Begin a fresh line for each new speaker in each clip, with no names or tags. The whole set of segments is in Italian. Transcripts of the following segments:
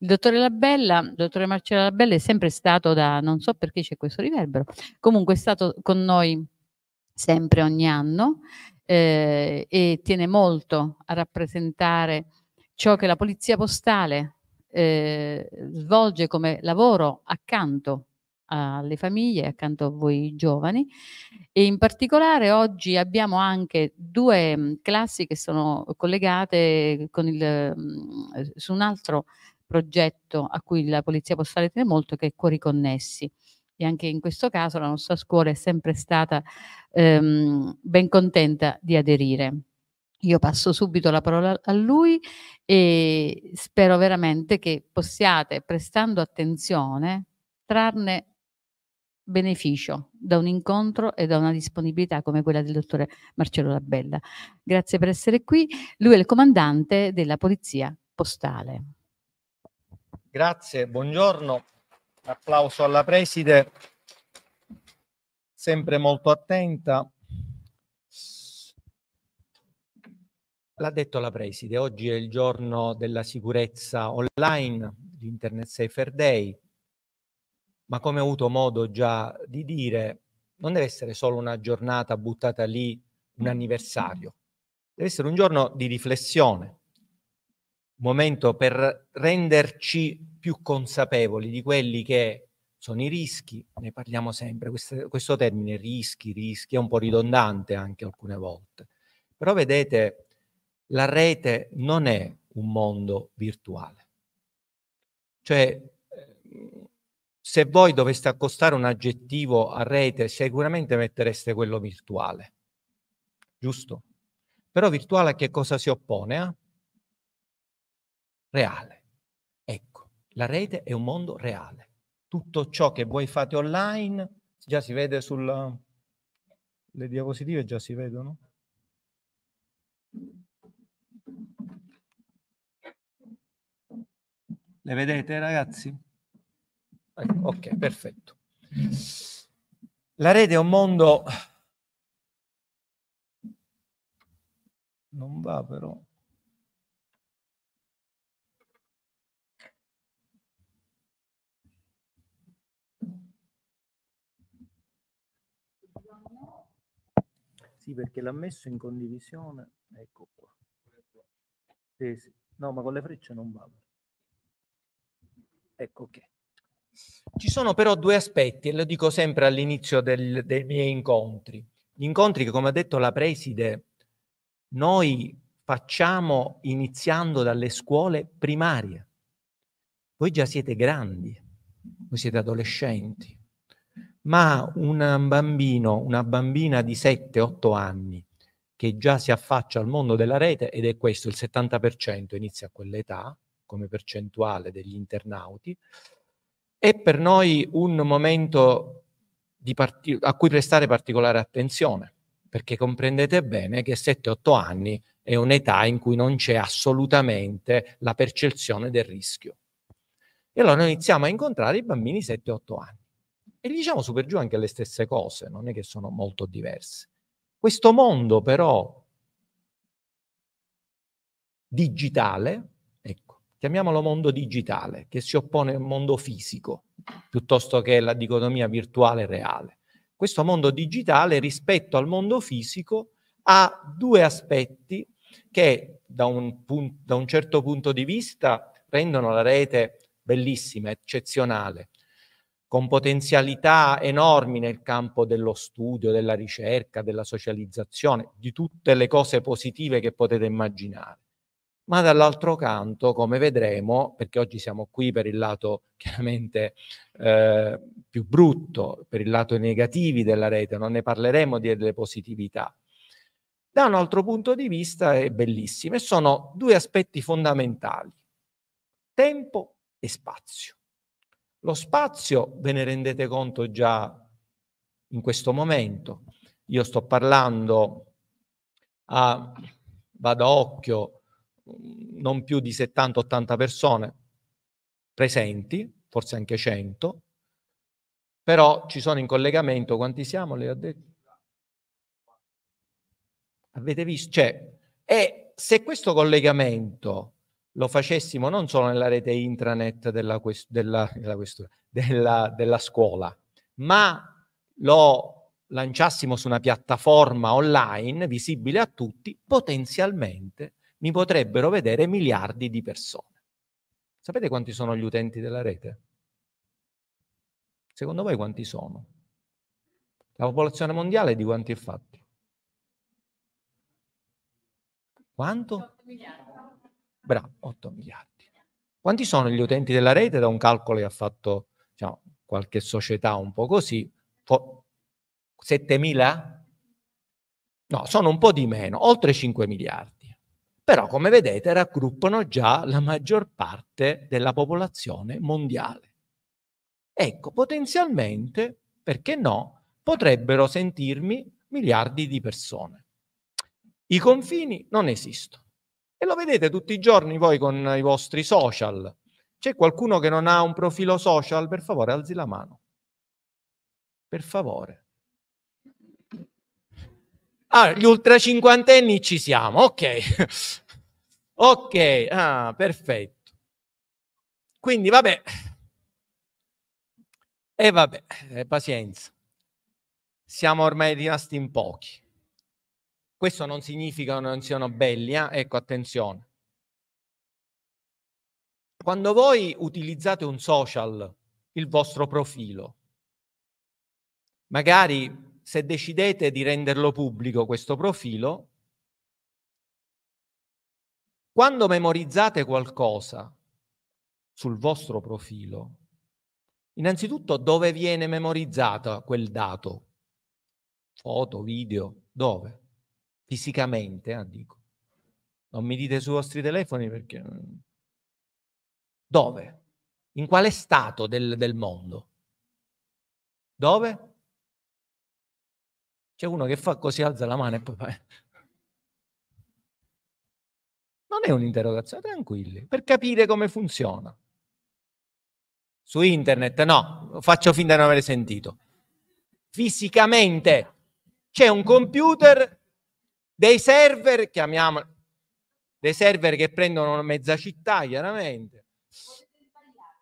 Il dottore Labella, il dottore Marcello Labella è sempre stato da, non so perché c'è questo riverbero,
comunque è stato con noi sempre ogni anno eh, e tiene molto a rappresentare ciò che la polizia postale eh, svolge come lavoro accanto alle famiglie, accanto a voi giovani e in particolare oggi abbiamo anche due mm, classi che sono collegate il, mm, su un altro progetto a cui la Polizia Postale tiene molto, che è Cuori Connessi. E anche in questo caso la nostra scuola è sempre stata ehm, ben contenta di aderire. Io passo subito la parola a lui e spero veramente che possiate, prestando attenzione, trarne beneficio da un incontro e da una disponibilità come quella del dottore Marcello Labella. Grazie per essere qui. Lui è il comandante della Polizia Postale.
Grazie, buongiorno. Applauso alla preside, sempre molto attenta. L'ha detto la preside, oggi è il giorno della sicurezza online, l'Internet Safer Day, ma come ho avuto modo già di dire, non deve essere solo una giornata buttata lì, un anniversario, deve essere un giorno di riflessione, momento per renderci più consapevoli di quelli che sono i rischi, ne parliamo sempre, questo, questo termine rischi, rischi è un po' ridondante anche alcune volte, però vedete la rete non è un mondo virtuale, cioè eh, se voi doveste accostare un aggettivo a rete sicuramente mettereste quello virtuale, giusto? Però virtuale a che cosa si oppone? Eh? reale. Ecco, la rete è un mondo reale. Tutto ciò che voi fate online già si vede sulle diapositive, già si vedono. Le vedete ragazzi? Ecco, ok, perfetto. La rete è un mondo... Non va però. Sì, perché l'ha messo in condivisione. Ecco qua. Sì, sì. No, ma con le frecce non va. Ecco ok. Ci sono però due aspetti, e lo dico sempre all'inizio del, dei miei incontri. Gli incontri che, come ha detto la preside, noi facciamo iniziando dalle scuole primarie. Voi già siete grandi, voi siete adolescenti, ma un bambino, una bambina di 7-8 anni che già si affaccia al mondo della rete, ed è questo il 70%, inizia a quell'età come percentuale degli internauti, è per noi un momento parti- a cui prestare particolare attenzione, perché comprendete bene che 7-8 anni è un'età in cui non c'è assolutamente la percezione del rischio. E allora noi iniziamo a incontrare i bambini 7-8 anni. E gli diciamo super giù anche le stesse cose, non è che sono molto diverse. Questo mondo però digitale, ecco, chiamiamolo mondo digitale, che si oppone al mondo fisico, piuttosto che alla dicotomia virtuale reale. Questo mondo digitale rispetto al mondo fisico ha due aspetti che da un, pun- da un certo punto di vista rendono la rete bellissima, eccezionale, con potenzialità enormi nel campo dello studio, della ricerca, della socializzazione, di tutte le cose positive che potete immaginare. Ma dall'altro canto, come vedremo, perché oggi siamo qui per il lato chiaramente eh, più brutto, per il lato negativo della rete, non ne parleremo delle positività. Da un altro punto di vista è bellissimo e sono due aspetti fondamentali, tempo e spazio. Lo spazio ve ne rendete conto già in questo momento. Io sto parlando a, vado a occhio, mm, non più di 70-80 persone presenti, forse anche 100, però ci sono in collegamento, quanti siamo? Le ho detto? Avete visto? Cioè, e se questo collegamento lo facessimo non solo nella rete intranet della, della, della, della scuola, ma lo lanciassimo su una piattaforma online visibile a tutti, potenzialmente mi potrebbero vedere miliardi di persone. Sapete quanti sono gli utenti della rete? Secondo voi quanti sono? La popolazione mondiale di quanti è fatta? Quanto? 18 miliardi. Bravo, 8 miliardi. Quanti sono gli utenti della rete? Da un calcolo che ha fatto diciamo, qualche società un po' così, 7 mila? No, sono un po' di meno, oltre 5 miliardi. Però, come vedete, raggruppano già la maggior parte della popolazione mondiale. Ecco, potenzialmente, perché no, potrebbero sentirmi miliardi di persone. I confini non esistono. E lo vedete tutti i giorni voi con i vostri social. C'è qualcuno che non ha un profilo social? Per favore, alzi la mano. Per favore. Ah, gli ultracinquantenni ci siamo, ok. ok, ah, perfetto. Quindi vabbè. E eh, vabbè, eh, pazienza. Siamo ormai rimasti in pochi. Questo non significa che non siano belli, eh? ecco attenzione. Quando voi utilizzate un social, il vostro profilo, magari se decidete di renderlo pubblico questo profilo, quando memorizzate qualcosa sul vostro profilo, innanzitutto dove viene memorizzato quel dato? Foto, video, dove? fisicamente, ah, dico. Non mi dite sui vostri telefoni perché... Mm, Dove? In quale stato del, del mondo? Dove? C'è uno che fa così, alza la mano e poi... Fa... Eh. Non è un'interrogazione, tranquilli, per capire come funziona. Su internet no, faccio finta di non aver sentito. Fisicamente c'è un computer dei server, chiamiamoli, dei server che prendono mezza città, chiaramente.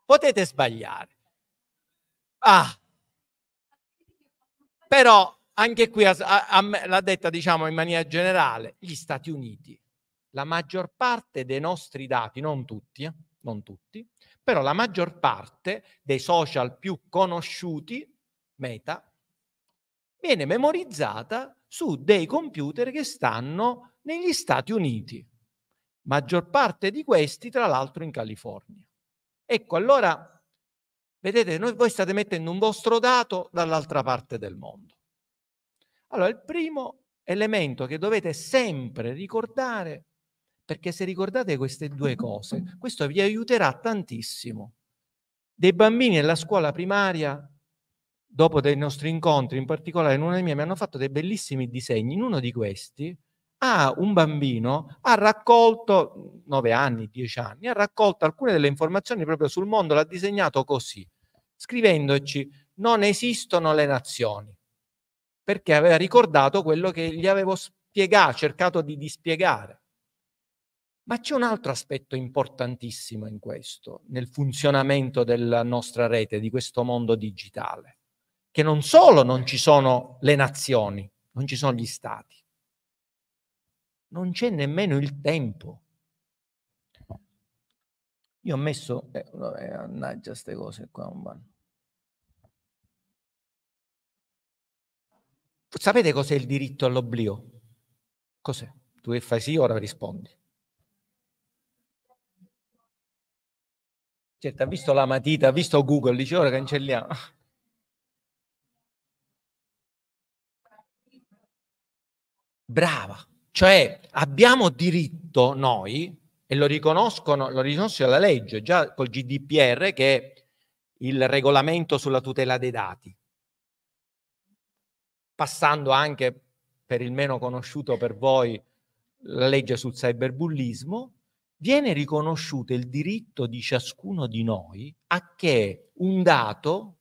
Potete sbagliare. Ah, però anche qui a, a, a, l'ha detta diciamo in maniera generale, gli Stati Uniti, la maggior parte dei nostri dati, non tutti, eh, non tutti, però la maggior parte dei social più conosciuti, meta, viene memorizzata su dei computer che stanno negli Stati Uniti, maggior parte di questi tra l'altro in California. Ecco, allora, vedete, noi, voi state mettendo un vostro dato dall'altra parte del mondo. Allora, il primo elemento che dovete sempre ricordare, perché se ricordate queste due cose, questo vi aiuterà tantissimo. Dei bambini nella scuola primaria dopo dei nostri incontri, in particolare in uno dei miei, mi hanno fatto dei bellissimi disegni. In uno di questi, ah, un bambino ha raccolto, 9 mm, anni, 10 anni, ha raccolto alcune delle informazioni proprio sul mondo, l'ha disegnato così, scrivendoci non esistono le nazioni, perché aveva ricordato quello che gli avevo spiegato, cercato di dispiegare. Ma c'è un altro aspetto importantissimo in questo, nel funzionamento della nostra rete, di questo mondo digitale che non solo non ci sono le nazioni, non ci sono gli stati, non c'è nemmeno il tempo. Io ho messo, eh, vabbè, eh, mannaggia queste cose qua, non vanno. Sapete cos'è il diritto all'oblio? Cos'è? Tu che fai sì, ora rispondi. Certo, ha visto la matita, ha visto Google, dice ora cancelliamo. Brava. Cioè abbiamo diritto noi, e lo riconoscono, lo riconoscono la legge, già col GDPR che è il regolamento sulla tutela dei dati, passando anche per il meno conosciuto per voi la legge sul cyberbullismo, viene riconosciuto il diritto di ciascuno di noi a che un dato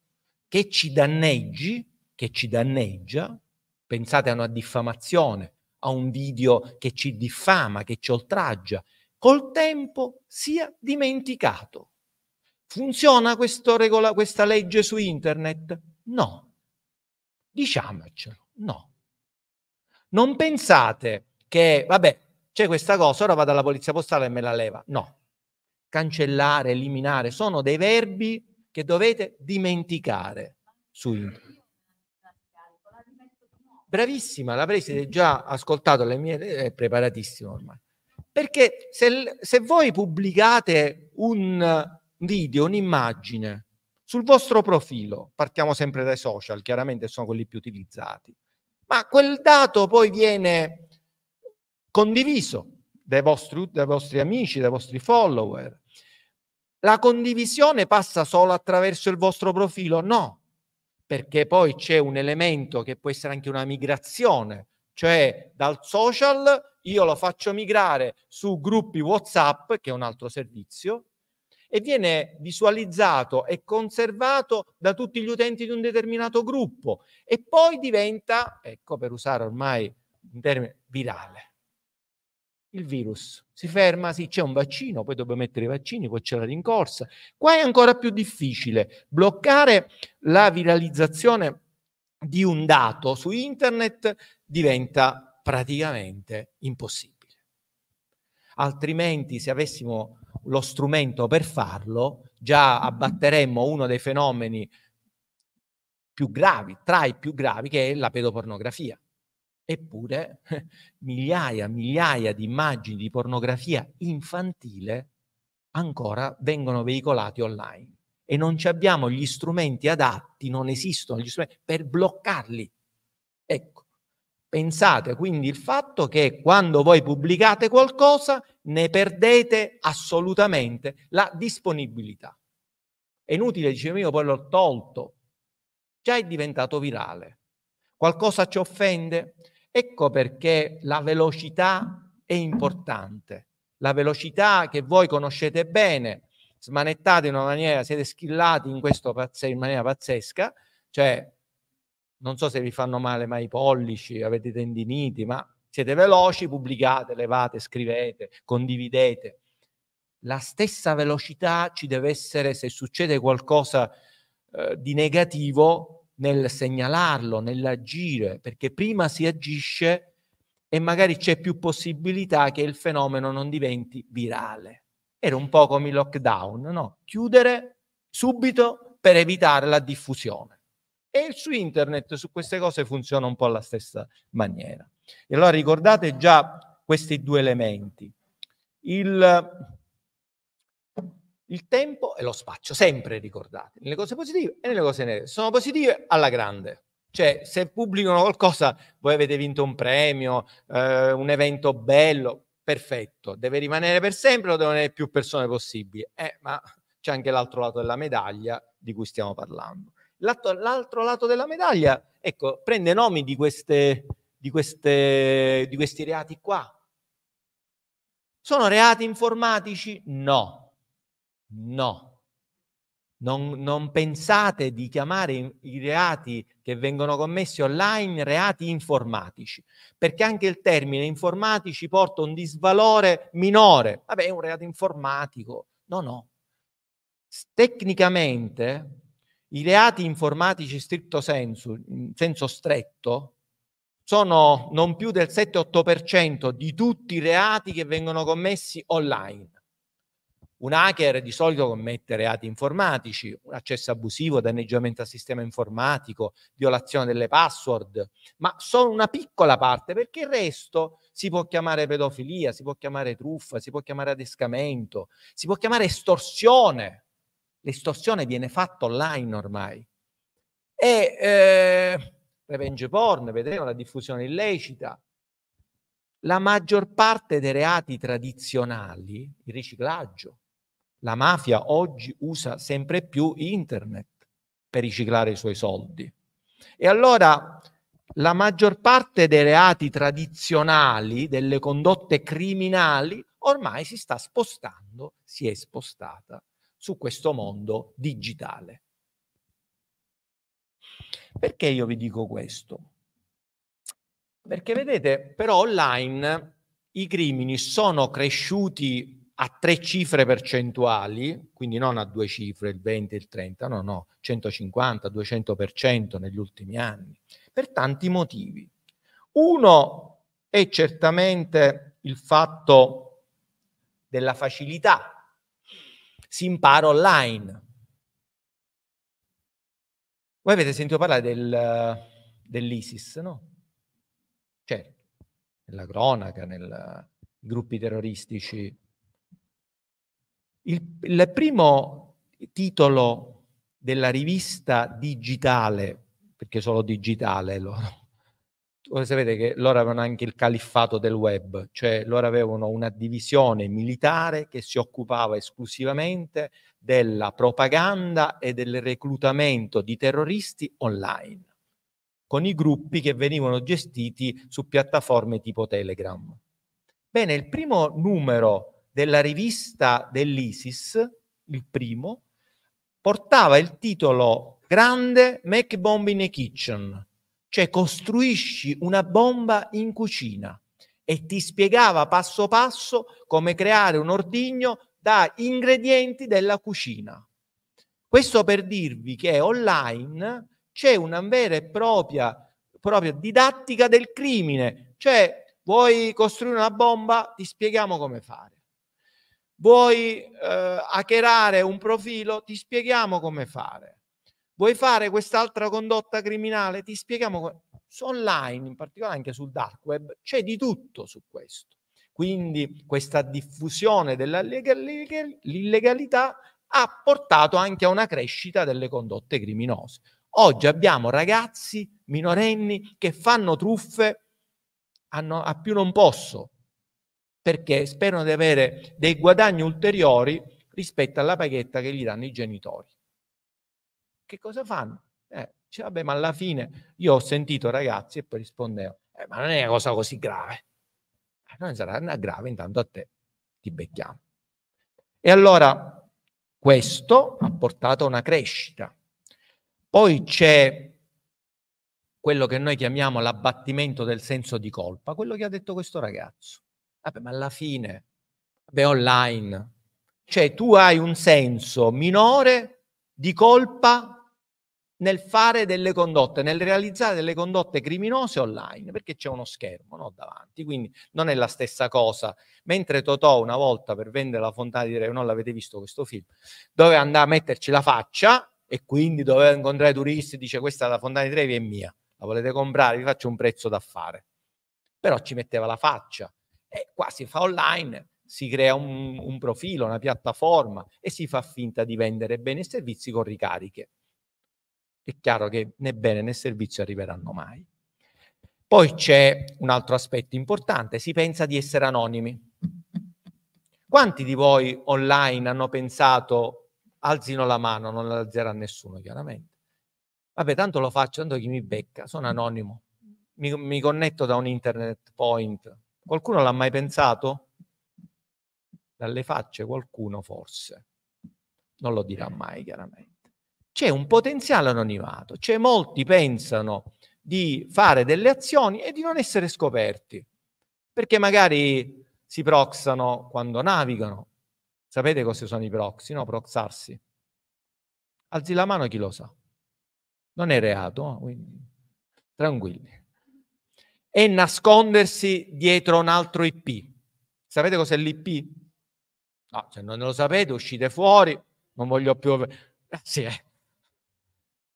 che ci danneggi, che ci danneggia, pensate a una diffamazione, a un video che ci diffama, che ci oltraggia, col tempo sia dimenticato. Funziona regola, questa legge su internet? No. Diciamocelo, no. Non pensate che, vabbè, c'è questa cosa, ora vado alla polizia postale e me la leva. No. Cancellare, eliminare, sono dei verbi che dovete dimenticare su internet. Bravissima la preside, già ascoltato le mie, eh, è preparatissimo ormai. Perché se, se voi pubblicate un video, un'immagine sul vostro profilo, partiamo sempre dai social, chiaramente sono quelli più utilizzati, ma quel dato poi viene condiviso dai vostri, dai vostri amici, dai vostri follower. La condivisione passa solo attraverso il vostro profilo? No, perché poi c'è un elemento che può essere anche una migrazione, cioè dal social io lo faccio migrare su gruppi WhatsApp, che è un altro servizio, e viene visualizzato e conservato da tutti gli utenti di un determinato gruppo e poi diventa, ecco per usare ormai un termine, virale il virus. Si ferma, sì, c'è un vaccino, poi dobbiamo mettere i vaccini, poi c'è la rincorsa. Qua è ancora più difficile bloccare la viralizzazione di un dato su internet diventa praticamente impossibile. Altrimenti, se avessimo lo strumento per farlo, già abbatteremmo uno dei fenomeni più gravi, tra i più gravi, che è la pedopornografia. Eppure migliaia, migliaia di immagini di pornografia infantile ancora vengono veicolati online e non abbiamo gli strumenti adatti, non esistono gli strumenti per bloccarli. Ecco, pensate quindi il fatto che quando voi pubblicate qualcosa ne perdete assolutamente la disponibilità. È inutile dire io poi l'ho tolto, già è diventato virale. Qualcosa ci offende, Ecco perché la velocità è importante. La velocità che voi conoscete bene, smanettate in una maniera, siete schillati in questo in maniera pazzesca, cioè non so se vi fanno male mai i pollici, avete tendiniti, ma siete veloci, pubblicate, levate, scrivete, condividete. La stessa velocità ci deve essere se succede qualcosa eh, di negativo nel segnalarlo, nell'agire, perché prima si agisce e magari c'è più possibilità che il fenomeno non diventi virale. Era un po' come il lockdown, no? Chiudere subito per evitare la diffusione. E su internet, su queste cose funziona un po' alla stessa maniera. E allora ricordate già questi due elementi. Il il tempo e lo spaccio, sempre ricordate, nelle cose positive e nelle cose negative. Sono positive alla grande. Cioè, se pubblicano qualcosa, voi avete vinto un premio, eh, un evento bello, perfetto, deve rimanere per sempre, o devono avere più persone possibili. Eh, ma c'è anche l'altro lato della medaglia di cui stiamo parlando. L'altro, l'altro lato della medaglia, ecco, prende nomi di, queste, di, queste, di questi reati qua. Sono reati informatici? No No, non, non pensate di chiamare i reati che vengono commessi online reati informatici, perché anche il termine informatici porta un disvalore minore. Vabbè, è un reato informatico. No, no. Tecnicamente i reati informatici stricto senso, in senso stretto, sono non più del 7-8% di tutti i reati che vengono commessi online. Un hacker di solito commette reati informatici, un accesso abusivo, danneggiamento al sistema informatico, violazione delle password, ma solo una piccola parte perché il resto si può chiamare pedofilia, si può chiamare truffa, si può chiamare adescamento, si può chiamare estorsione. L'estorsione viene fatta online ormai. E eh, revenge porn, vedremo la diffusione illecita, la maggior parte dei reati tradizionali, il riciclaggio, la mafia oggi usa sempre più internet per riciclare i suoi soldi. E allora la maggior parte dei reati tradizionali, delle condotte criminali, ormai si sta spostando, si è spostata su questo mondo digitale. Perché io vi dico questo? Perché vedete, però online i crimini sono cresciuti a tre cifre percentuali, quindi non a due cifre, il 20 il 30, no, no, 150, 200% negli ultimi anni, per tanti motivi. Uno è certamente il fatto della facilità, si impara online. Voi avete sentito parlare del, dell'ISIS, no? Certo, nella cronaca, nei gruppi terroristici il, il primo titolo della rivista digitale, perché solo digitale loro, voi sapete che loro avevano anche il califfato del web, cioè loro avevano una divisione militare che si occupava esclusivamente della propaganda e del reclutamento di terroristi online, con i gruppi che venivano gestiti su piattaforme tipo Telegram. Bene, il primo numero della rivista dell'ISIS, il primo, portava il titolo Grande Make Bomb in a Kitchen, cioè costruisci una bomba in cucina e ti spiegava passo passo come creare un ordigno da ingredienti della cucina. Questo per dirvi che online c'è una vera e propria, propria didattica del crimine, cioè vuoi costruire una bomba, ti spieghiamo come fare. Vuoi eh, hackerare un profilo? Ti spieghiamo come fare. Vuoi fare quest'altra condotta criminale? Ti spieghiamo. Come... Online, in particolare anche sul dark web, c'è di tutto su questo. Quindi questa diffusione dell'illegalità ha portato anche a una crescita delle condotte criminose. Oggi abbiamo ragazzi minorenni che fanno truffe a, no, a più non posso, perché sperano di avere dei guadagni ulteriori rispetto alla paghetta che gli danno i genitori. Che cosa fanno? Eh, dice, vabbè, ma alla fine io ho sentito ragazzi e poi rispondevo, eh, ma non è una cosa così grave. Eh, non sarà una grave, intanto a te ti becchiamo. E allora questo ha portato a una crescita. Poi c'è quello che noi chiamiamo l'abbattimento del senso di colpa, quello che ha detto questo ragazzo. Vabbè, ma alla fine, vabbè, online. Cioè, tu hai un senso minore di colpa nel fare delle condotte, nel realizzare delle condotte criminose online, perché c'è uno schermo no, davanti, quindi non è la stessa cosa. Mentre Totò una volta per vendere la fontana di Re, non l'avete visto questo film, doveva andare a metterci la faccia e quindi doveva incontrare i turisti, dice questa è la fontana di Trevi è mia, la volete comprare, vi faccio un prezzo da fare. Però ci metteva la faccia, e qua si fa online, si crea un, un profilo, una piattaforma e si fa finta di vendere bene i servizi con ricariche. È chiaro che né bene né servizio arriveranno mai. Poi c'è un altro aspetto importante, si pensa di essere anonimi. Quanti di voi online hanno pensato alzino la mano, non la alzerà nessuno chiaramente. Vabbè, tanto lo faccio, tanto chi mi becca, sono anonimo, mi, mi connetto da un internet point, Qualcuno l'ha mai pensato? Dalle facce qualcuno forse. Non lo dirà mai, chiaramente. C'è un potenziale anonimato, cioè molti pensano di fare delle azioni e di non essere scoperti, perché magari si proxano quando navigano. Sapete cosa sono i proxy, no? Proxarsi. Alzi la mano chi lo sa. Non è reato, quindi tranquilli e nascondersi dietro un altro IP. Sapete cos'è l'IP? No, se cioè, non lo sapete uscite fuori, non voglio più... Eh, sì, eh.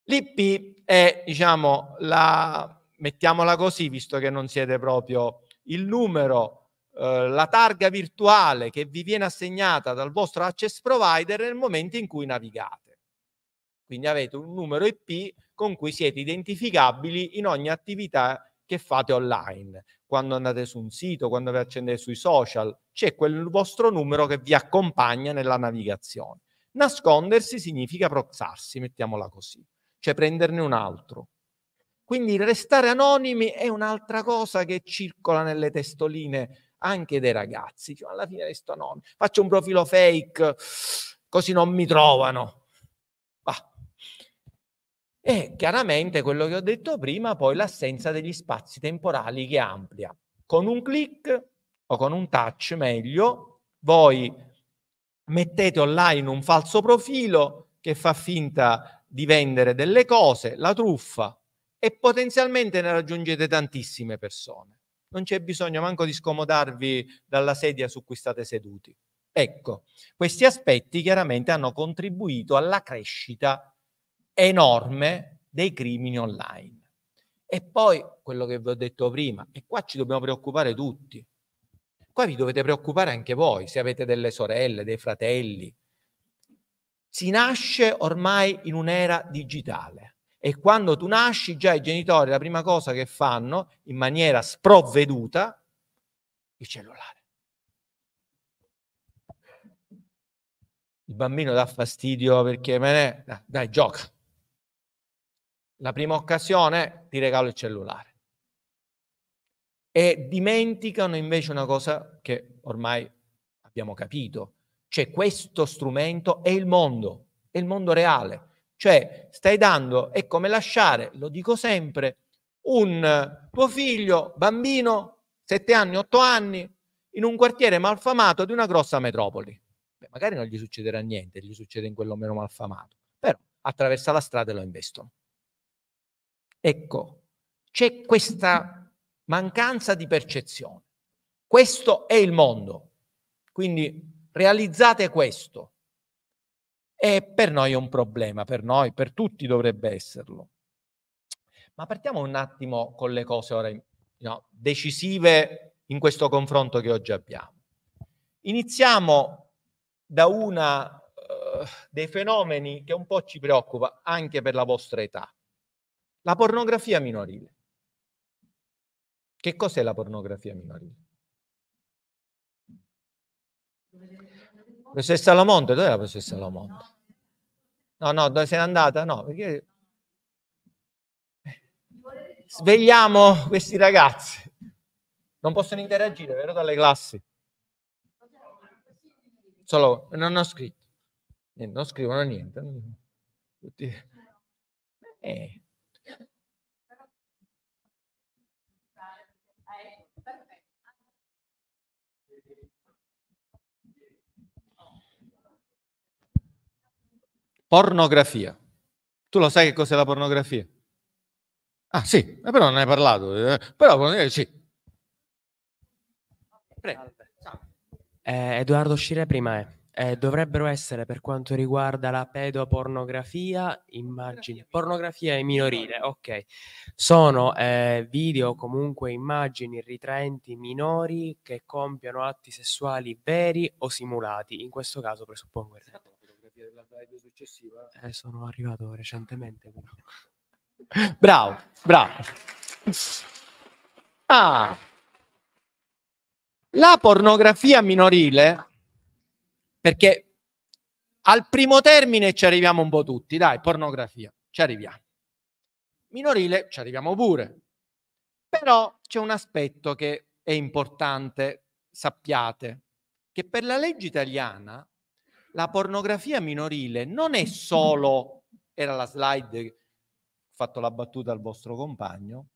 L'IP è, diciamo, la... mettiamola così, visto che non siete proprio il numero, eh, la targa virtuale che vi viene assegnata dal vostro access provider nel momento in cui navigate. Quindi avete un numero IP con cui siete identificabili in ogni attività che fate online, quando andate su un sito, quando vi accendete sui social, c'è quel vostro numero che vi accompagna nella navigazione. Nascondersi significa proxarsi, mettiamola così, cioè prenderne un altro. Quindi restare anonimi è un'altra cosa che circola nelle testoline anche dei ragazzi. Cioè, alla fine resto anonimo, faccio un profilo fake, così non mi trovano. Ah, e chiaramente quello che ho detto prima, poi l'assenza degli spazi temporali che amplia. Con un click o con un touch meglio, voi mettete online un falso profilo che fa finta di vendere delle cose, la truffa, e potenzialmente ne raggiungete tantissime persone. Non c'è bisogno manco di scomodarvi dalla sedia su cui state seduti. Ecco, questi aspetti chiaramente hanno contribuito alla crescita enorme dei crimini online. E poi quello che vi ho detto prima, e qua ci dobbiamo preoccupare tutti. Qua vi dovete preoccupare anche voi, se avete delle sorelle, dei fratelli. Si nasce ormai in un'era digitale e quando tu nasci già i genitori la prima cosa che fanno in maniera sprovveduta è il cellulare. Il bambino dà fastidio perché me ne... dai gioca la prima occasione ti regalo il cellulare. E dimenticano invece una cosa che ormai abbiamo capito, cioè questo strumento è il mondo, è il mondo reale. Cioè stai dando, è come lasciare, lo dico sempre, un tuo figlio, bambino, 7 anni, 8 anni, in un quartiere malfamato di una grossa metropoli. Beh, magari non gli succederà niente, gli succede in quello meno malfamato, però attraversa la strada e lo investono. Ecco, c'è questa mancanza di percezione. Questo è il mondo. Quindi realizzate questo. E per noi è un problema, per noi, per tutti dovrebbe esserlo. Ma partiamo un attimo con le cose ora no, decisive in questo confronto che oggi abbiamo. Iniziamo da uno uh, eh, dei fenomeni che un po' ci preoccupa anche per la vostra età, la pornografia minorile. Che cos'è la pornografia minorile? Professor Salamonte, dov'è la professor Salamonte? No, no, dove sei andata? No, perché... Svegliamo questi ragazzi. Non possono interagire, vero, dalle classi? Solo, non ho scritto. Niente, non scrivono niente. Tutti... Eh. Pornografia. Tu lo sai che cos'è la pornografia? Ah sì, eh, però non hai parlato. Eh, però sì. Eh, Edoardo uscire prima è. Eh, dovrebbero essere per quanto riguarda la pedopornografia, immagini, pornografia e minorile, ok. Sono eh, video comunque immagini ritraenti minori che compiono atti sessuali veri o simulati, in questo caso presuppongo il la slide successiva. Eh. eh, sono arrivato recentemente però. Bravo, bravo. Ah, la pornografia minorile, perché al primo termine ci arriviamo un po' tutti, dai, pornografia, ci arriviamo. Minorile ci arriviamo pure. Però c'è un aspetto che è importante, sappiate, che per la legge italiana la pornografia minorile non è solo, era la slide, ho fatto la battuta al vostro compagno,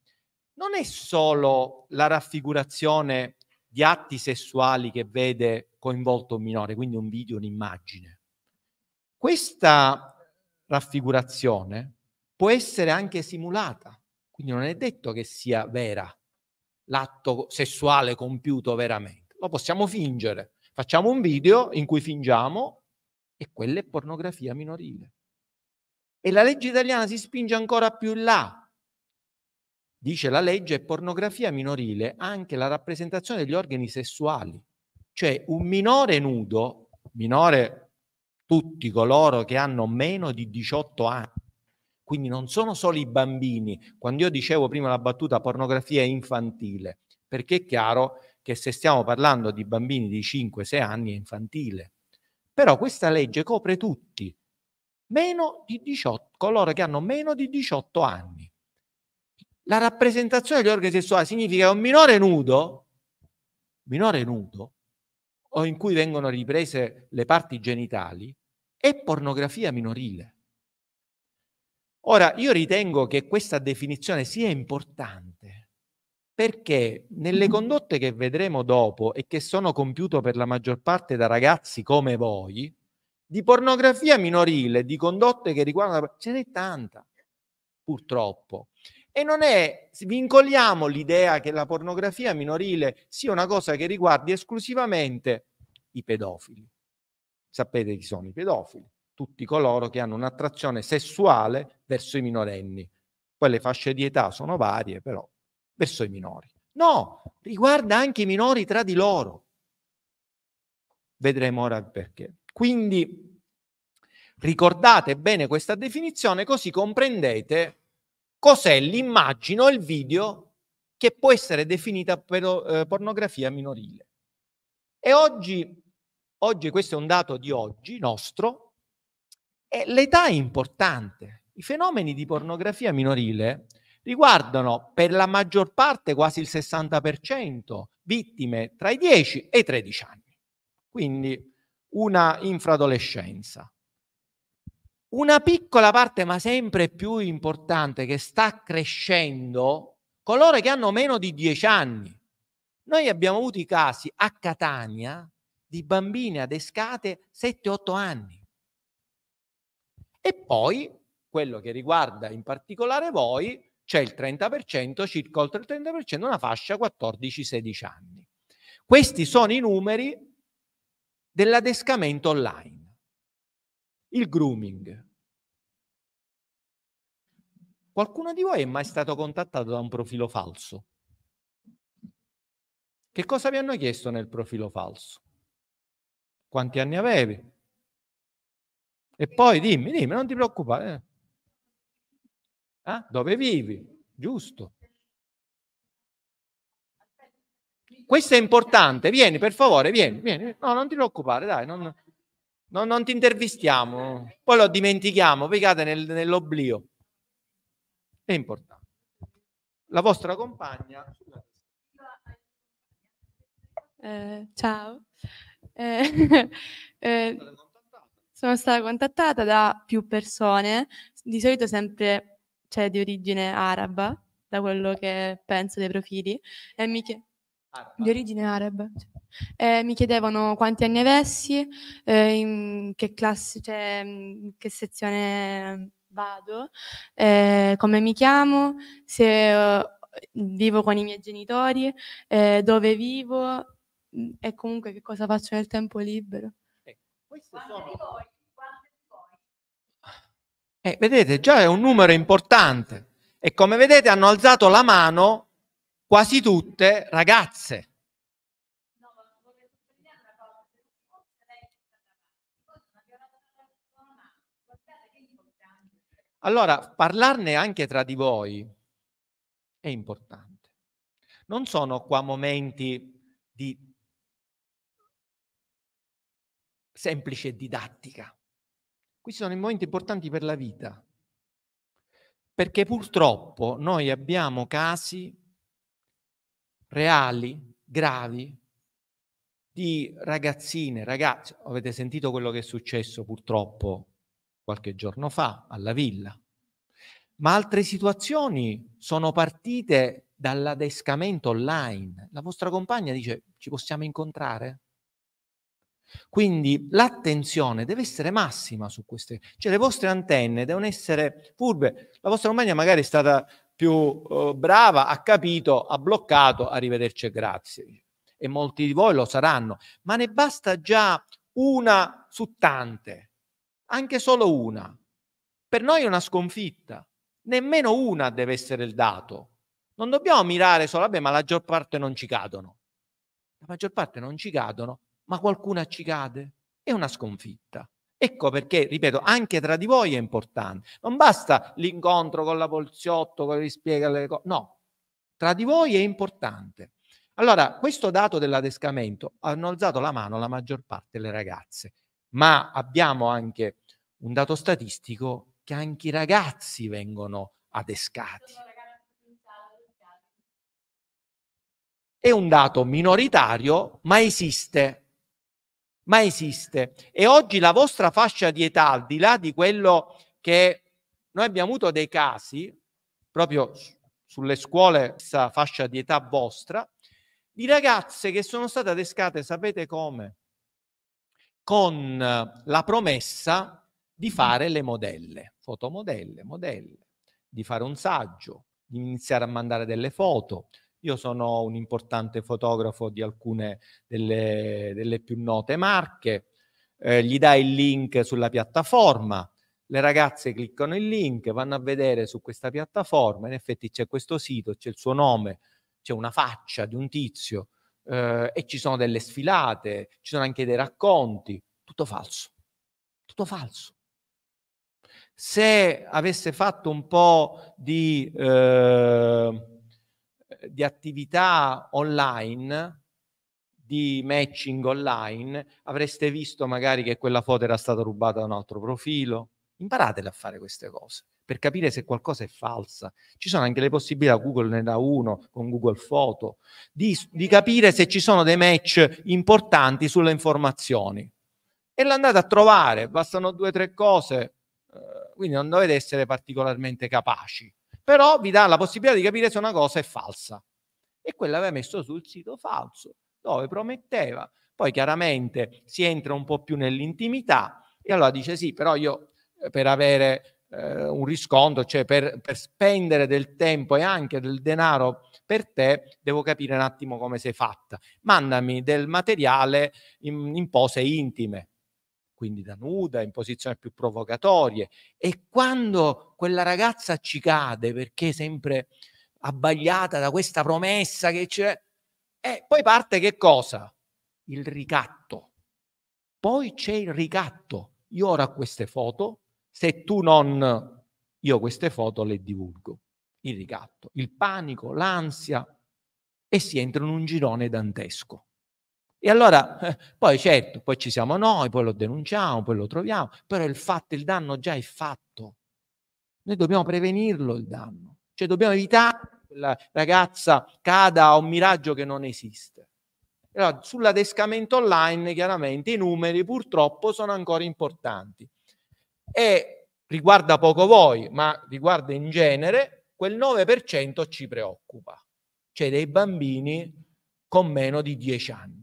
non è solo la raffigurazione di atti sessuali che vede coinvolto un minore, quindi un video, un'immagine. Questa raffigurazione può essere anche simulata, quindi non è detto che sia vera l'atto sessuale compiuto veramente, lo possiamo fingere. Facciamo un video in cui fingiamo e quella è pornografia minorile. E la legge italiana si spinge ancora più in là. Dice la legge pornografia minorile anche la rappresentazione degli organi sessuali, cioè un minore nudo, minore tutti coloro che hanno meno di 18 anni. Quindi non sono solo i bambini. Quando io dicevo prima la battuta pornografia infantile, perché è chiaro che se stiamo parlando di bambini di 5-6 anni è infantile però questa legge copre tutti, meno di 18, coloro che hanno meno di 18 anni. La rappresentazione degli organi sessuali significa che un minore nudo, minore nudo, o in cui vengono riprese le parti genitali, è pornografia minorile. Ora, io ritengo che questa definizione sia importante perché nelle condotte che vedremo dopo e che sono compiute per la maggior parte da ragazzi come voi, di pornografia minorile, di condotte che riguardano, ce n'è tanta, purtroppo. E non è, vincoliamo l'idea che la pornografia minorile sia una cosa che riguardi esclusivamente i pedofili. Sapete chi sono i pedofili? Tutti coloro che hanno un'attrazione sessuale verso i minorenni. Poi le fasce di età sono varie, però verso i minori. No, riguarda anche i minori tra di loro. Vedremo ora perché. Quindi ricordate bene questa definizione così comprendete cos'è l'immagine o il video che può essere definita però, eh, pornografia minorile. E oggi, oggi, questo è un dato di oggi nostro, l'età è importante. I fenomeni di pornografia minorile riguardano per la maggior parte, quasi il 60%, vittime tra i 10 e i 13 anni. Quindi una infradolescenza. Una piccola parte, ma sempre più importante, che sta crescendo, coloro che hanno meno di 10 anni. Noi abbiamo avuto i casi a Catania di bambine adescate 7-8 anni. E poi, quello che riguarda in particolare voi, c'è il 30%, circa oltre il 30%, una fascia 14-16 anni. Questi sono i numeri dell'adescamento online. Il grooming. Qualcuno di voi è mai stato contattato da un profilo falso? Che cosa vi hanno chiesto nel profilo falso? Quanti anni avevi? E poi dimmi, dimmi, non ti preoccupare. Eh. Eh? Dove vivi? Giusto. Questo è importante. Vieni, per favore, vieni, vieni. No, non ti preoccupare, dai, non, non, non ti intervistiamo. Poi lo dimentichiamo, poi cade nel, nell'oblio. È importante. La vostra compagna... Eh, ciao.
Eh, eh, sono stata contattata da più persone, di solito sempre cioè di origine araba, da quello che penso dei profili, e mi chiede di origine araba. Eh, mi chiedevano quanti anni avessi, eh, in che classe, cioè, in che sezione vado, eh, come mi chiamo, se eh, vivo con i miei genitori, dove vivo e comunque che cosa faccio nel tempo
libero. Eh, queste sono eh, vedete, già è un numero importante. E come vedete hanno alzato la mano quasi tutte ragazze. Allora, parlarne anche tra di voi è importante. Non sono qua momenti di semplice didattica. Questi sono i momenti importanti per la vita, perché purtroppo noi abbiamo casi reali, gravi, di ragazzine, ragazzi, avete sentito quello che è successo purtroppo qualche giorno fa alla villa, ma altre situazioni sono partite dall'adescamento online. La vostra compagna dice ci possiamo incontrare? Quindi l'attenzione deve essere massima su queste, cioè le vostre antenne devono essere furbe. La vostra compagna magari è stata più eh, brava, ha capito, ha bloccato, arrivederci e grazie. E molti di voi lo saranno, ma ne basta già una su tante, anche solo una. Per noi è una sconfitta, nemmeno una deve essere il dato. Non dobbiamo mirare solo, vabbè, ma la maggior parte non ci cadono. La maggior parte non ci cadono, ma qualcuna ci cade. È una sconfitta. Ecco perché, ripeto, anche tra di voi è importante. Non basta l'incontro con la Polziotto che vi spiega le cose. No, tra di voi è importante. Allora, questo dato dell'adescamento hanno alzato la mano la maggior parte delle ragazze, ma abbiamo anche un dato statistico che anche i ragazzi vengono adescati. È un dato minoritario, ma esiste ma esiste. E oggi la vostra fascia di età, al di là di quello che noi abbiamo avuto dei casi, proprio sulle scuole, questa fascia di età vostra, di ragazze che sono state adescate, sapete come? Con eh, la promessa di fare le modelle, fotomodelle, modelle, di fare un saggio, di iniziare a mandare delle foto, io sono un importante fotografo di alcune delle, delle più note marche, eh, gli dai il link sulla piattaforma, le ragazze cliccano il link, vanno a vedere su questa piattaforma, in effetti c'è questo sito, c'è il suo nome, c'è una faccia di un tizio eh, e ci sono delle sfilate, ci sono anche dei racconti, tutto falso, tutto falso. Se avesse fatto un po' di... Eh, di attività online, di matching online, avreste visto magari che quella foto era stata rubata da un altro profilo. Imparate a fare queste cose per capire se qualcosa è falsa. Ci sono anche le possibilità, Google ne dà uno con Google Photo, di, di capire se ci sono dei match importanti sulle informazioni. E l'andate a trovare, bastano due o tre cose, eh, quindi non dovete essere particolarmente capaci però vi dà la possibilità di capire se una cosa è falsa. E quella aveva messo sul sito falso, dove prometteva. Poi chiaramente si entra un po' più nell'intimità e allora dice sì, però io eh, per avere eh, un riscontro, cioè per, per spendere del tempo e anche del denaro per te, devo capire un attimo come sei fatta. Mandami del materiale in, in pose intime, quindi da nuda, in posizioni più provocatorie. E quando quella ragazza ci cade perché sempre abbagliata da questa promessa che c'è, e poi parte che cosa? Il ricatto. Poi c'è il ricatto. Io ora ho queste foto, se tu non... Io queste foto le divulgo. Il ricatto, il panico, l'ansia e si entra in un girone dantesco. E allora, eh, poi certo, poi ci siamo noi, poi lo denunciamo, poi lo troviamo, però il fatto, il danno già è fatto. Noi dobbiamo prevenirlo il danno, cioè dobbiamo evitare che la ragazza cada a un miraggio che non esiste. Allora, sull'adescamento online, chiaramente, i numeri purtroppo sono ancora importanti. E riguarda poco voi, ma riguarda in genere, quel 9% ci preoccupa, cioè dei bambini con meno di 10 anni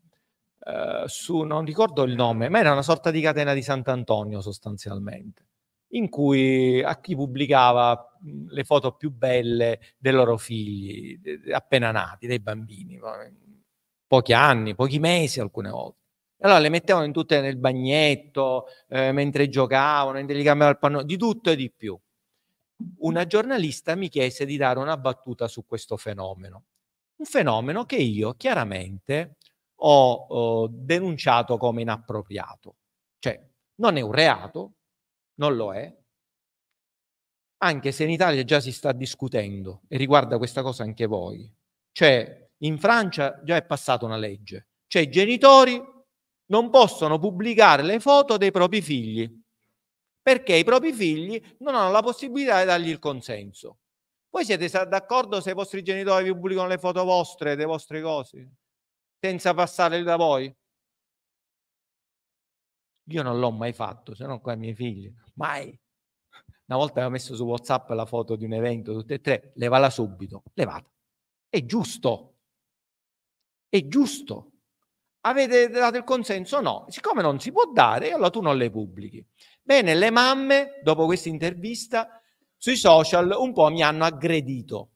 Eh, su, non ricordo il nome, ma era una sorta di catena di Sant'Antonio sostanzialmente, in cui a chi pubblicava le foto più belle dei loro figli appena nati, dei bambini, pochi anni, pochi mesi alcune volte. Allora le mettevano in tutte nel bagnetto, eh, mentre giocavano, mentre li cambiavano il panno, di tutto e di più. Una giornalista mi chiese di dare una battuta su questo fenomeno. Un fenomeno che io chiaramente ho eh, denunciato come inappropriato. Cioè, non è un reato, non lo è, anche se in Italia già si sta discutendo e riguarda questa cosa anche voi. Cioè, in Francia già è passata una legge, cioè i genitori non possono pubblicare le foto dei propri figli perché i propri figli non hanno la possibilità di dargli il consenso. Voi siete d'accordo se i vostri genitori vi pubblicano le foto vostre, dei vostri cose? senza passare da voi? Io non l'ho mai fatto, se non con i miei figli, mai. Una volta avevo messo su WhatsApp la foto di un evento, tutte e tre, levala subito, levata. È giusto. È giusto. Avete dato il consenso? No. Siccome non si può dare, allora tu non le pubblichi. Bene, le mamme, dopo questa intervista, sui social un po' mi hanno aggredito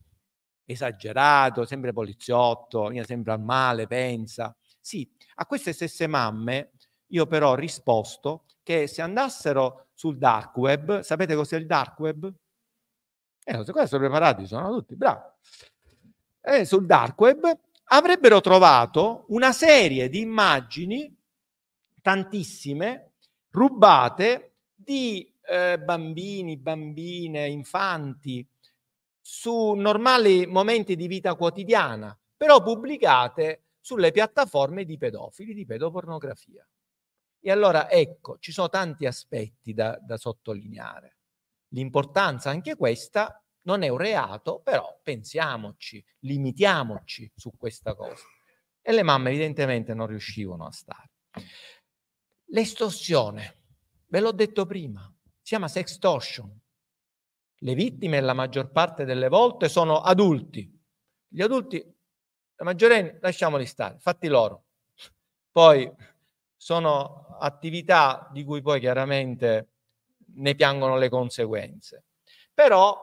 esagerato, sempre poliziotto, sempre al male, pensa. Sì, a queste stesse mamme io però ho risposto che se andassero sul dark web, sapete cos'è il dark web? Eh, se qua sono preparati, sono tutti bravi. Eh, sul dark web avrebbero trovato una serie di immagini, tantissime, rubate di eh, bambini, bambine, infanti, su normali momenti di vita quotidiana, però pubblicate sulle piattaforme di pedofili, di pedopornografia. E allora ecco, ci sono tanti aspetti da, da sottolineare. L'importanza anche questa non è un reato, però pensiamoci, limitiamoci su questa cosa. E le mamme evidentemente non riuscivano a stare. L'estorsione, ve l'ho detto prima, si chiama sextortion, le vittime, la maggior parte delle volte, sono adulti. Gli adulti, la maggiorenni, lasciamoli stare, fatti loro. Poi sono attività di cui poi chiaramente ne piangono le conseguenze. Però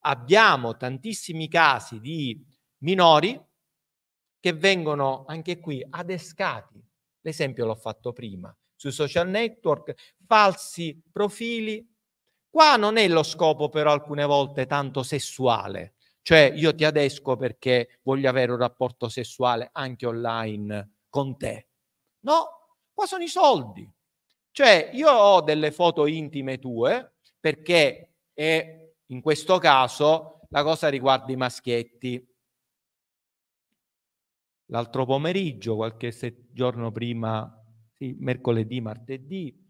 abbiamo tantissimi casi di minori che vengono anche qui adescati. L'esempio l'ho fatto prima, sui social network, falsi profili Qua non è lo scopo però alcune volte tanto sessuale, cioè io ti adesco perché voglio avere un rapporto sessuale anche online con te. No, qua sono i soldi. Cioè io ho delle foto intime tue perché è, in questo caso la cosa riguarda i maschietti. L'altro pomeriggio, qualche giorno prima, sì, mercoledì, martedì,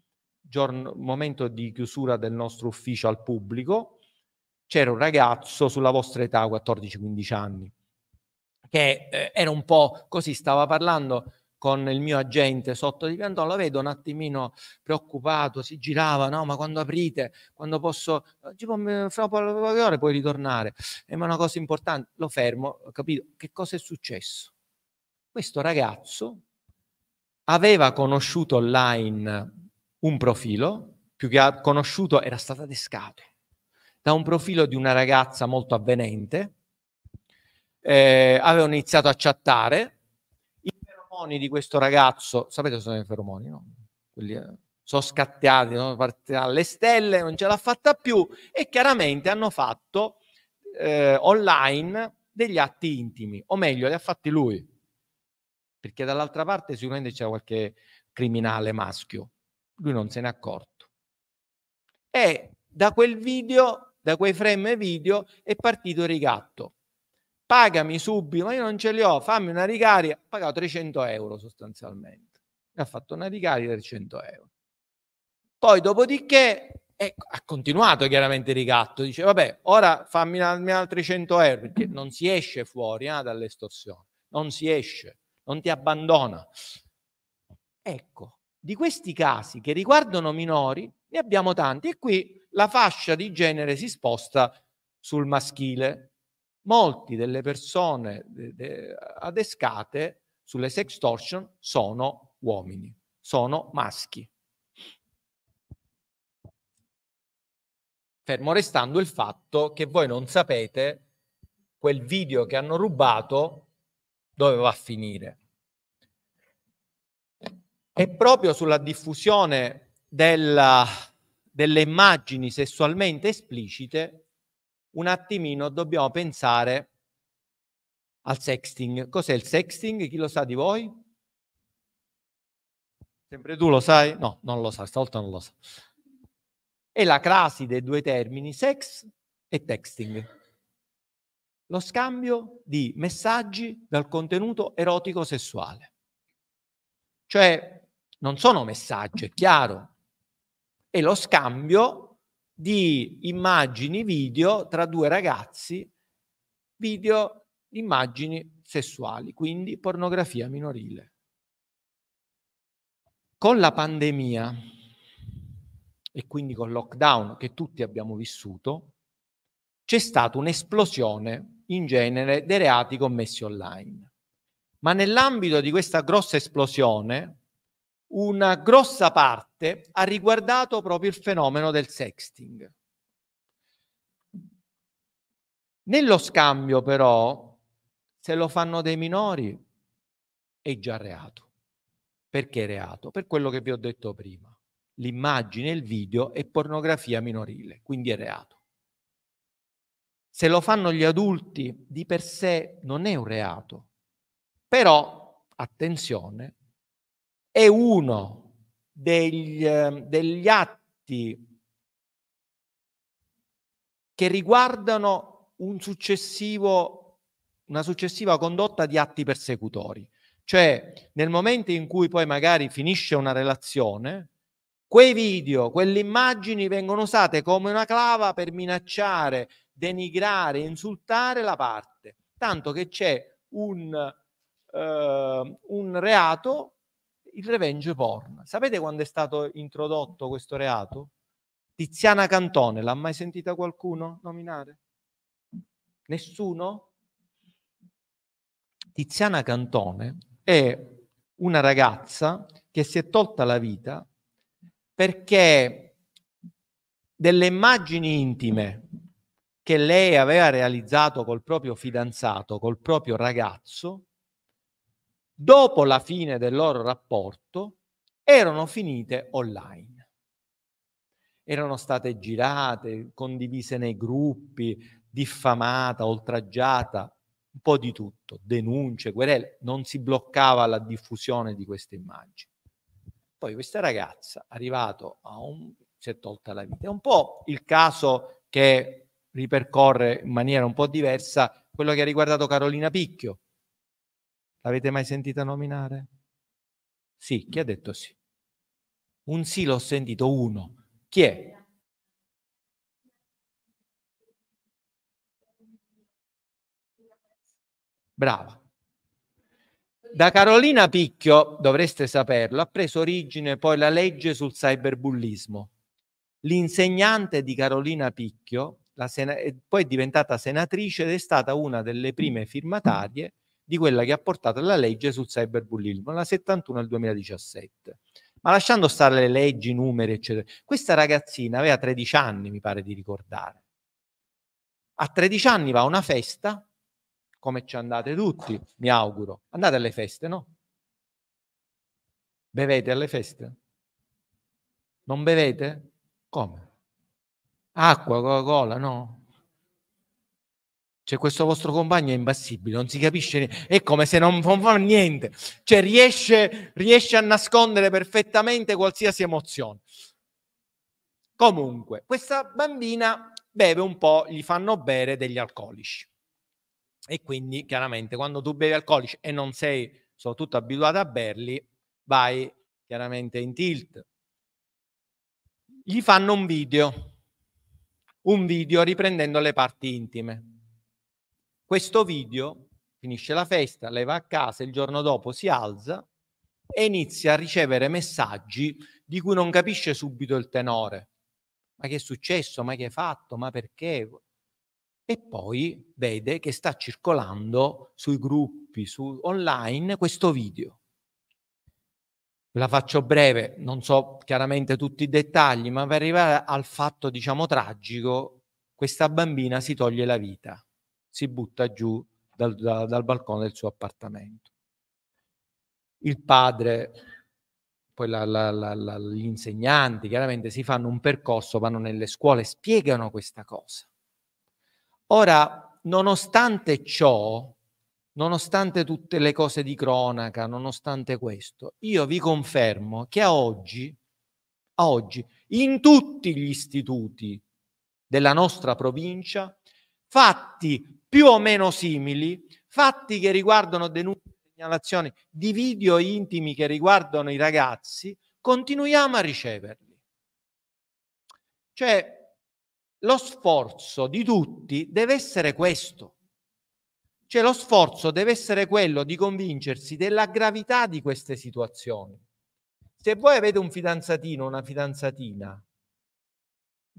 giorno, momento di chiusura del nostro ufficio al pubblico, c'era un ragazzo sulla vostra età, 14-15 anni, che eh, era un po' così, stava parlando con il mio agente sotto di piantone, lo vedo un attimino preoccupato, si girava, no, ma quando aprite, quando posso, tipo, mm, fra poche ore puoi ritornare, eh, è una cosa importante, lo fermo, ho capito, che cosa è successo? Questo ragazzo aveva conosciuto online un profilo, più che conosciuto era stata adescata da un profilo di una ragazza molto avvenente, eh, avevano iniziato a chattare, i feromoni di questo ragazzo, sapete cosa sono i feromoni, no? Quelli, eh, sono scattiati, sono partiti alle stelle, non ce l'ha fatta più e chiaramente hanno fatto eh, online degli atti intimi, o meglio li ha fatti lui, perché dall'altra parte sicuramente c'era qualche criminale maschio lui non se n'è accorto. E da quel video, da quei frame video, è partito il ricatto. Pagami subito, ma io non ce li ho, fammi una ricarica. Ha pagato 300 euro sostanzialmente. Mi ha fatto una ricarica di 100 euro. Poi dopodiché ecco, ha continuato chiaramente il ricatto. Dice, vabbè, ora fammi altri 100 euro, perché non si esce fuori eh, dall'estorsione. Non si esce, non ti abbandona. Ecco, di questi casi che riguardano minori ne abbiamo tanti e qui la fascia di genere si sposta sul maschile. Molti delle persone de- de- adescate sulle sextortion sono uomini, sono maschi. Fermo restando il fatto che voi non sapete quel video che hanno rubato dove va a finire è proprio sulla diffusione della, delle immagini sessualmente esplicite, un attimino dobbiamo pensare al sexting. Cos'è il sexting? Chi lo sa di voi? Sempre tu lo sai? No, non lo sa, stavolta non lo sa. È la crasi dei due termini sex e texting. Lo scambio di messaggi dal contenuto erotico sessuale. Cioè non sono messaggi, è chiaro. È lo scambio di immagini video tra due ragazzi, video, immagini sessuali, quindi pornografia minorile. Con la pandemia e quindi col lockdown che tutti abbiamo vissuto, c'è stata un'esplosione in genere dei reati commessi online. Ma nell'ambito di questa grossa esplosione, una grossa parte ha riguardato proprio il fenomeno del sexting. Nello scambio però, se lo fanno dei minori, è già reato. Perché reato? Per quello che vi ho detto prima. L'immagine, il video è pornografia minorile, quindi è reato. Se lo fanno gli adulti, di per sé non è un reato. Però, attenzione, è uno degli, ehm, degli atti che riguardano un una successiva condotta di atti persecutori. Cioè, nel momento in cui poi magari finisce una relazione, quei video, quelle immagini vengono usate come una clava per minacciare, denigrare, insultare la parte, tanto che c'è un, eh, un reato il revenge porn. Sapete quando è stato introdotto questo reato? Tiziana Cantone, l'ha mai sentita qualcuno nominare? Nessuno? Tiziana Cantone è una ragazza che si è tolta la vita perché delle immagini intime che lei aveva realizzato col proprio fidanzato, col proprio ragazzo, dopo la fine del loro rapporto, erano finite online. Erano state girate, condivise nei gruppi, diffamata, oltraggiata, un po' di tutto, denunce, querele, non si bloccava la diffusione di queste immagini. Poi questa ragazza, arrivato a un... si è tolta la vita. È un po' il caso che ripercorre in maniera un po' diversa quello che ha riguardato Carolina Picchio, L'avete mai sentita nominare? Sì, chi ha detto sì? Un sì l'ho sentito uno. Chi è? Brava. Da Carolina Picchio, dovreste saperlo, ha preso origine poi la legge sul cyberbullismo. L'insegnante di Carolina Picchio, poi è diventata senatrice ed è stata una delle prime firmatarie di quella che ha portato la legge sul cyberbullismo, la 71 del 2017. Ma lasciando stare le leggi, i numeri, eccetera, questa ragazzina aveva 13 anni, mi pare di ricordare. A 13 anni va a una festa, come ci andate tutti, mi auguro. Andate alle feste, no? Bevete alle feste? Non bevete? Come? Acqua, Coca-Cola, no? Cioè, questo vostro compagno è impassibile, non si capisce niente. È come se non fa niente. Cioè, riesce, riesce a nascondere perfettamente qualsiasi emozione. Comunque, questa bambina beve un po', gli fanno bere degli alcolici. E quindi, chiaramente, quando tu bevi alcolici e non sei soprattutto abituato a berli, vai chiaramente in tilt. Gli fanno un video, un video riprendendo le parti intime questo video finisce la festa, lei va a casa, il giorno dopo si alza e inizia a ricevere messaggi di cui non capisce subito il tenore. Ma che è successo? Ma che hai fatto? Ma perché? E poi vede che sta circolando sui gruppi, su online, questo video. la faccio breve, non so chiaramente tutti i dettagli, ma per arrivare al fatto, diciamo, tragico, questa bambina si toglie la vita si butta giù dal, da, dal balcone del suo appartamento. Il padre, poi la, la, la, gli insegnanti chiaramente si fanno un percorso, vanno nelle scuole, spiegano questa cosa. Ora, nonostante ciò, nonostante tutte le cose di cronaca, nonostante questo, io vi confermo che a oggi, a oggi in tutti gli istituti della nostra provincia, fatti più o meno simili, fatti che riguardano denunce e segnalazioni di video intimi che riguardano i ragazzi, continuiamo a riceverli. Cioè, lo sforzo di tutti deve essere questo. Cioè lo sforzo deve essere quello di convincersi della gravità di queste situazioni. Se voi avete un fidanzatino, una fidanzatina,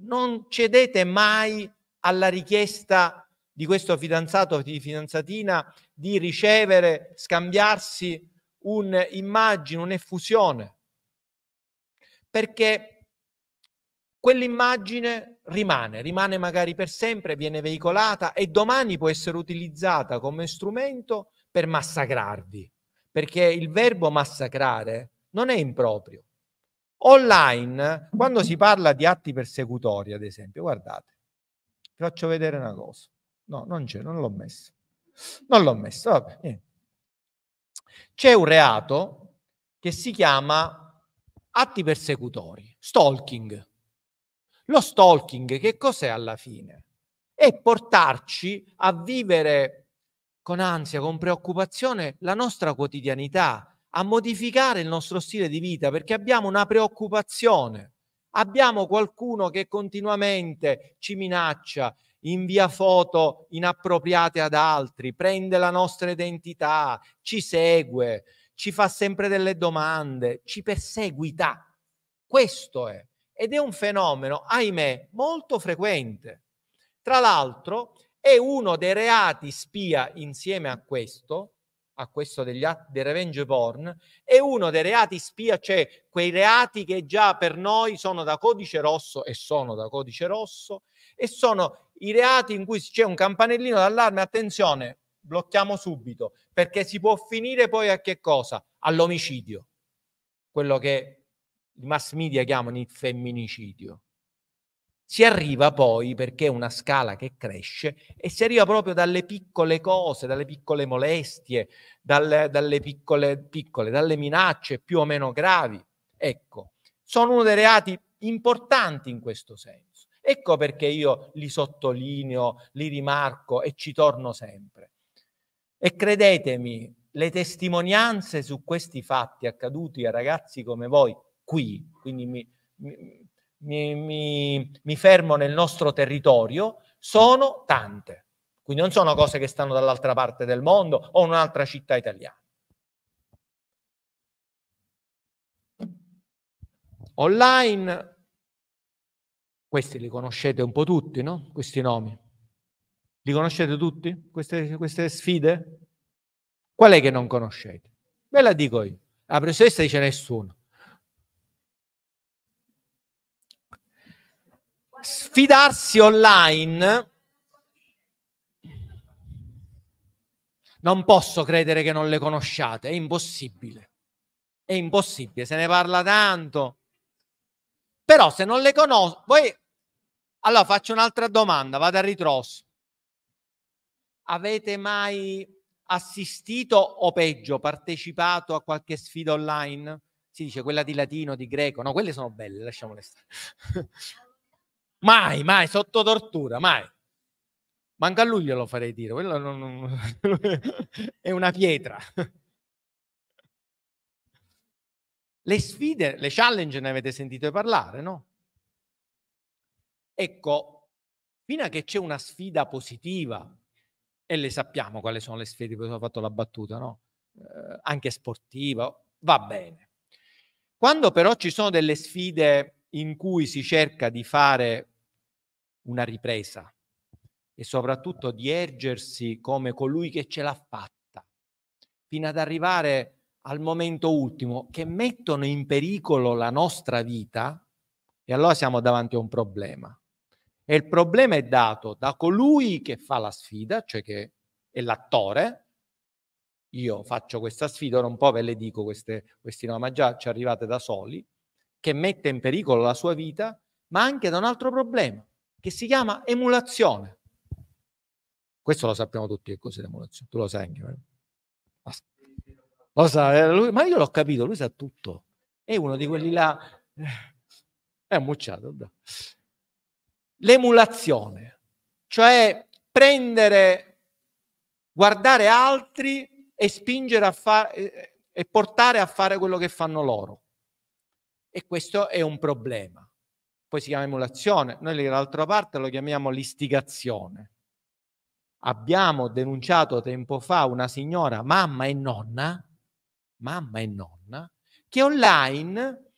non cedete mai alla richiesta di questo fidanzato o di fidanzatina di ricevere, scambiarsi un'immagine, un'effusione, perché quell'immagine rimane, rimane magari per sempre, viene veicolata e domani può essere utilizzata come strumento per massacrarvi, perché il verbo massacrare non è improprio. Online, quando si parla di atti persecutori, ad esempio, guardate, vi faccio vedere una cosa. No, non c'è, non l'ho messo. Non l'ho messo, vabbè, niente. C'è un reato che si chiama atti persecutori, stalking. Lo stalking che cos'è alla fine? È portarci a vivere con ansia, con preoccupazione la nostra quotidianità, a modificare il nostro stile di vita perché abbiamo una preoccupazione. Abbiamo qualcuno che continuamente ci minaccia, invia foto inappropriate ad altri, prende la nostra identità, ci segue, ci fa sempre delle domande, ci perseguita. Questo è. Ed è un fenomeno, ahimè, molto frequente. Tra l'altro, è uno dei reati spia insieme a questo, a questo degli atti di revenge porn, è uno dei reati spia, cioè quei reati che già per noi sono da codice rosso e sono da codice rosso, e sono i reati in cui c'è un campanellino d'allarme, attenzione, blocchiamo subito, perché si può finire poi a che cosa? All'omicidio, quello che i mass media chiamano il femminicidio. Si arriva poi, perché è una scala che cresce, e si arriva proprio dalle piccole cose, dalle piccole molestie, dalle, dalle piccole, piccole, dalle minacce più o meno gravi. Ecco, sono uno dei reati importanti in questo senso. Ecco perché io li sottolineo, li rimarco e ci torno sempre. E credetemi, le testimonianze su questi fatti accaduti a ragazzi come voi qui, quindi mi, mi, mi, mi fermo nel nostro territorio, sono tante. Quindi non sono cose che stanno dall'altra parte del mondo o in un'altra città italiana. Online questi li conoscete un po' tutti, no? Questi nomi. Li conoscete tutti, queste, queste sfide? Qual è che non conoscete? Ve la dico io. La professoressa dice nessuno. Sfidarsi online Non posso credere che non le conosciate, è impossibile. È impossibile, se ne parla tanto. Però se non le conosco, voi allora faccio un'altra domanda, vado a ritroso. Avete mai assistito o peggio partecipato a qualche sfida online? Si dice quella di latino, di greco, no, quelle sono belle, lasciamole stare. mai, mai, sotto tortura, mai. Manca a lui glielo farei dire, quello non, non, è una pietra. Le sfide, le challenge ne avete sentito parlare, no? Ecco, fino a che c'è una sfida positiva, e le sappiamo quali sono le sfide, poi ho fatto la battuta, no? Eh, anche sportiva, va bene. Quando però ci sono delle sfide in cui si cerca di fare una ripresa e soprattutto di ergersi come colui che ce l'ha fatta, fino ad arrivare al momento ultimo, che mettono in pericolo la nostra vita, e allora siamo davanti a un problema. E il problema è dato da colui che fa la sfida, cioè che è l'attore. Io faccio questa sfida, ora un po' ve le dico queste, questi no, ma già ci arrivate da soli, che mette in pericolo la sua vita, ma anche da un altro problema, che si chiama emulazione. Questo lo sappiamo tutti che cos'è l'emulazione, tu lo sai anche. Vero? Lo sa, eh, lui, ma io l'ho capito, lui sa tutto. È uno di quelli là, eh, è ammucciato, mucciato l'emulazione, cioè prendere, guardare altri e spingere a fare e portare a fare quello che fanno loro. E questo è un problema. Poi si chiama emulazione, noi dall'altra parte lo chiamiamo l'istigazione. Abbiamo denunciato tempo fa una signora, mamma e nonna, mamma e nonna, che online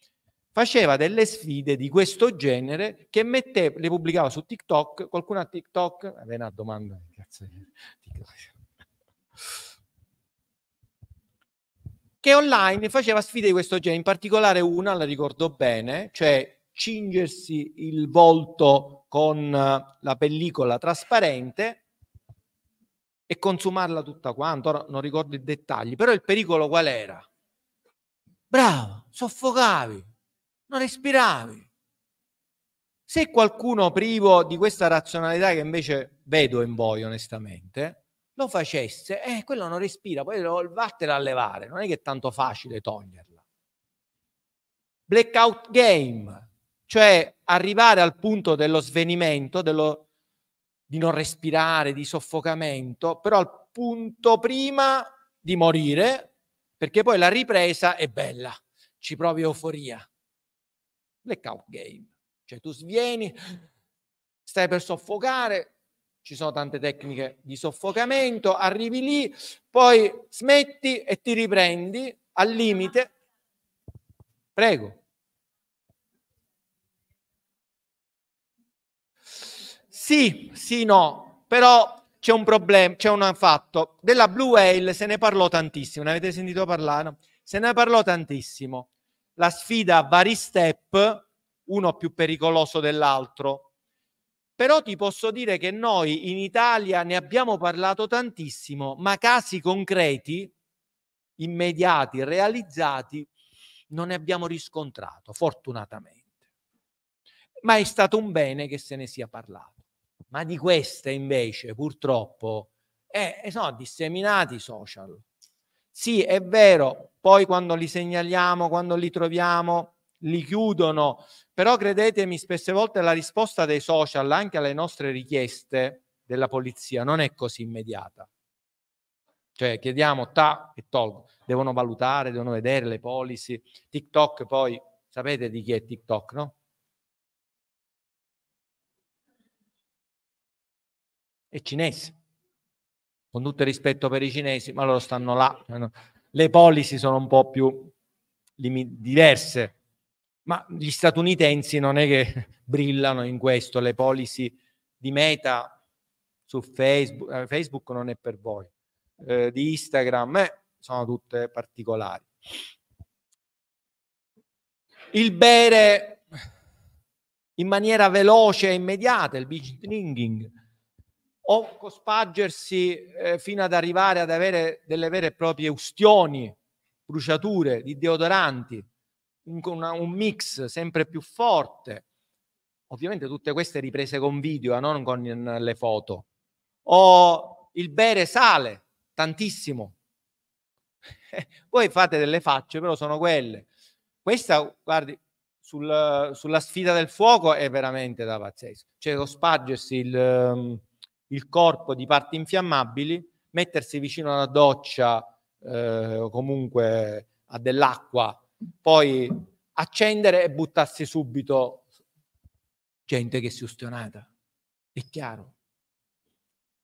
faceva delle sfide di questo genere che mette, le pubblicava su TikTok, qualcuno a TikTok, è una domanda, che online faceva sfide di questo genere, in particolare una, la ricordo bene, cioè cingersi il volto con la pellicola trasparente e consumarla tutta quanto, ora non ricordo i dettagli, però il pericolo qual era? Bravo, soffocavi, non respiravi. Se qualcuno privo di questa razionalità che invece vedo in voi onestamente, lo facesse, eh, quello non respira, poi vattene a levare, non è che è tanto facile toglierla. Blackout game, cioè arrivare al punto dello svenimento, dello, di non respirare, di soffocamento, però al punto prima di morire, perché poi la ripresa è bella, ci provi euforia, blackout game. Cioè tu svieni, stai per soffocare, ci sono tante tecniche di soffocamento, arrivi lì, poi smetti e ti riprendi al limite. Prego. Sì, sì, no, però c'è un problema, c'è un fatto. Della Blue Whale se ne parlò tantissimo, ne avete sentito parlare? Se ne parlò tantissimo la sfida a vari step, uno più pericoloso dell'altro. Però ti posso dire che noi in Italia ne abbiamo parlato tantissimo, ma casi concreti, immediati, realizzati, non ne abbiamo riscontrato, fortunatamente. Ma è stato un bene che se ne sia parlato. Ma di queste invece, purtroppo, eh, sono eh, disseminati i social. Sì, è vero, poi quando li segnaliamo, quando li troviamo, li chiudono, però credetemi, spesse volte la risposta dei social anche alle nostre richieste della polizia non è così immediata. Cioè chiediamo ta e tolgo, devono valutare, devono vedere le policy. TikTok poi, sapete di chi è TikTok, no? È cinese con tutto il rispetto per i cinesi, ma loro stanno là. Le policy sono un po' più diverse, ma gli statunitensi non è che brillano in questo, le policy di meta su Facebook, eh, Facebook non è per voi, eh, di Instagram eh, sono tutte particolari. Il bere in maniera veloce e immediata, il binge drinking, o cospargersi eh, fino ad arrivare ad avere delle vere e proprie ustioni, bruciature di deodoranti, un, una, un mix sempre più forte. Ovviamente tutte queste riprese con video, eh, non con le foto. O il bere sale tantissimo. Voi fate delle facce, però sono quelle. Questa, guardi, sul, sulla sfida del fuoco è veramente da pazzesco. Cioè, cospargersi il... Um, il corpo di parti infiammabili, mettersi vicino alla doccia eh, comunque a dell'acqua, poi accendere e buttarsi subito gente che si è ustionata. È chiaro.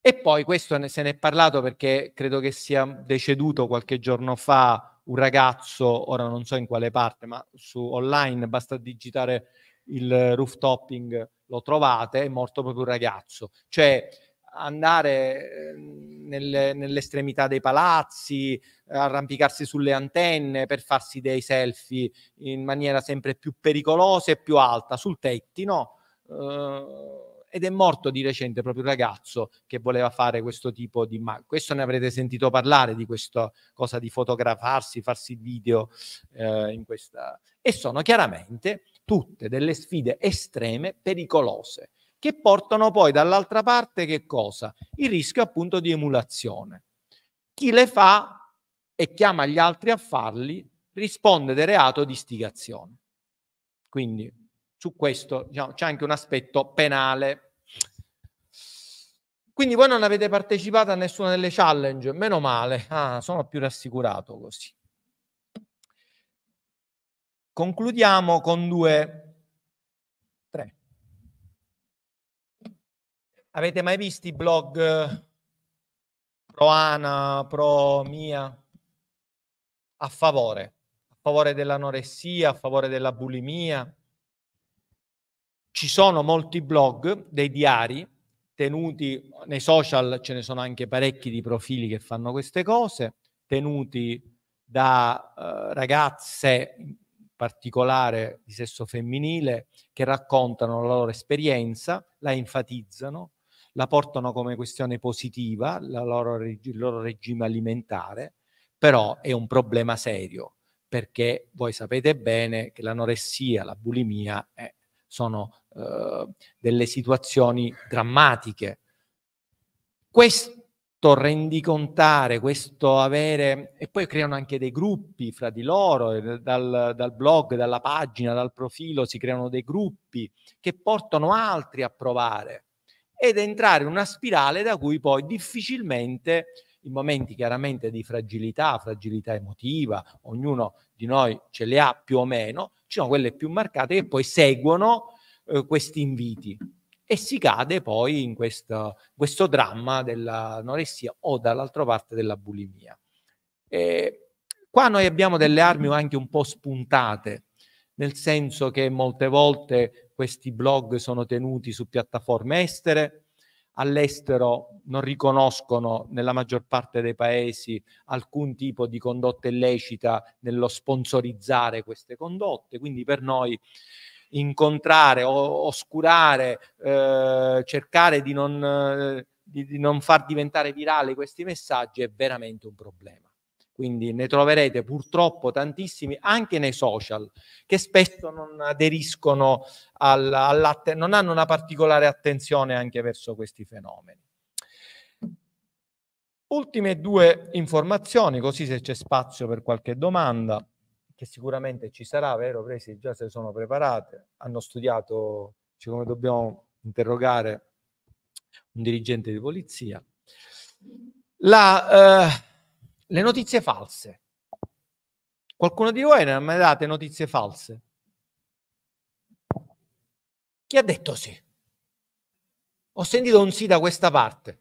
E poi questo ne, se ne è parlato perché credo che sia deceduto qualche giorno fa un ragazzo, ora non so in quale parte, ma su online basta digitare il rooftoping, lo trovate, è morto proprio un ragazzo. Cioè andare ehm, nelle, nell'estremità dei palazzi, arrampicarsi sulle antenne per farsi dei selfie in maniera sempre più pericolosa e più alta, sul tettino. Eh, ed è morto di recente proprio il ragazzo che voleva fare questo tipo di Ma Questo ne avrete sentito parlare di questa cosa di fotografarsi, farsi video eh, in questa... E sono chiaramente tutte delle sfide estreme, pericolose che portano poi dall'altra parte che cosa? Il rischio appunto di emulazione. Chi le fa e chiama gli altri a farli risponde del reato di istigazione. Quindi su questo diciamo, c'è anche un aspetto penale. Quindi voi non avete partecipato a nessuna delle challenge, meno male, ah, sono più rassicurato così. Concludiamo con due Avete mai visto i blog eh, pro Ana, pro Mia? A favore, a favore dell'anoressia, a favore della bulimia. Ci sono molti blog dei diari tenuti nei social, ce ne sono anche parecchi di profili che fanno queste cose, tenuti da eh, ragazze in particolare di sesso femminile che raccontano la loro esperienza, la enfatizzano, la portano come questione positiva, loro il loro regime alimentare, però è un problema serio perché voi sapete bene che l'anoressia, la bulimia eh, sono eh, delle situazioni drammatiche. Questo rendicontare, questo avere, e poi creano anche dei gruppi fra di loro, eh, dal, dal blog, dalla pagina, dal profilo, si creano dei gruppi che portano altri a provare ed entrare in una spirale da cui poi difficilmente in momenti chiaramente di fragilità, fragilità emotiva, ognuno di noi ce le ha più o meno, ci sono quelle più marcate che poi seguono eh, questi inviti e si cade poi in questo, questo dramma dell'anoressia o dall'altra parte della bulimia. E qua noi abbiamo delle armi anche un po' spuntate, nel senso che molte volte questi blog sono tenuti su piattaforme estere, all'estero non riconoscono nella maggior parte dei paesi alcun tipo di condotta illecita nello sponsorizzare queste condotte, quindi per noi incontrare, o, oscurare, eh, cercare di non, eh, di, di non far diventare virale questi messaggi è veramente un problema quindi ne troverete purtroppo tantissimi anche nei social che spesso non aderiscono al, non hanno una particolare attenzione anche verso questi fenomeni. Ultime due informazioni, così se c'è spazio per qualche domanda, che sicuramente ci sarà, vero Presi? Già se sono preparate, hanno studiato cioè come dobbiamo interrogare un dirigente di polizia. La, eh, le notizie false. Qualcuno di voi ne ha mai date notizie false? Chi ha detto sì? Ho sentito un sì da questa parte.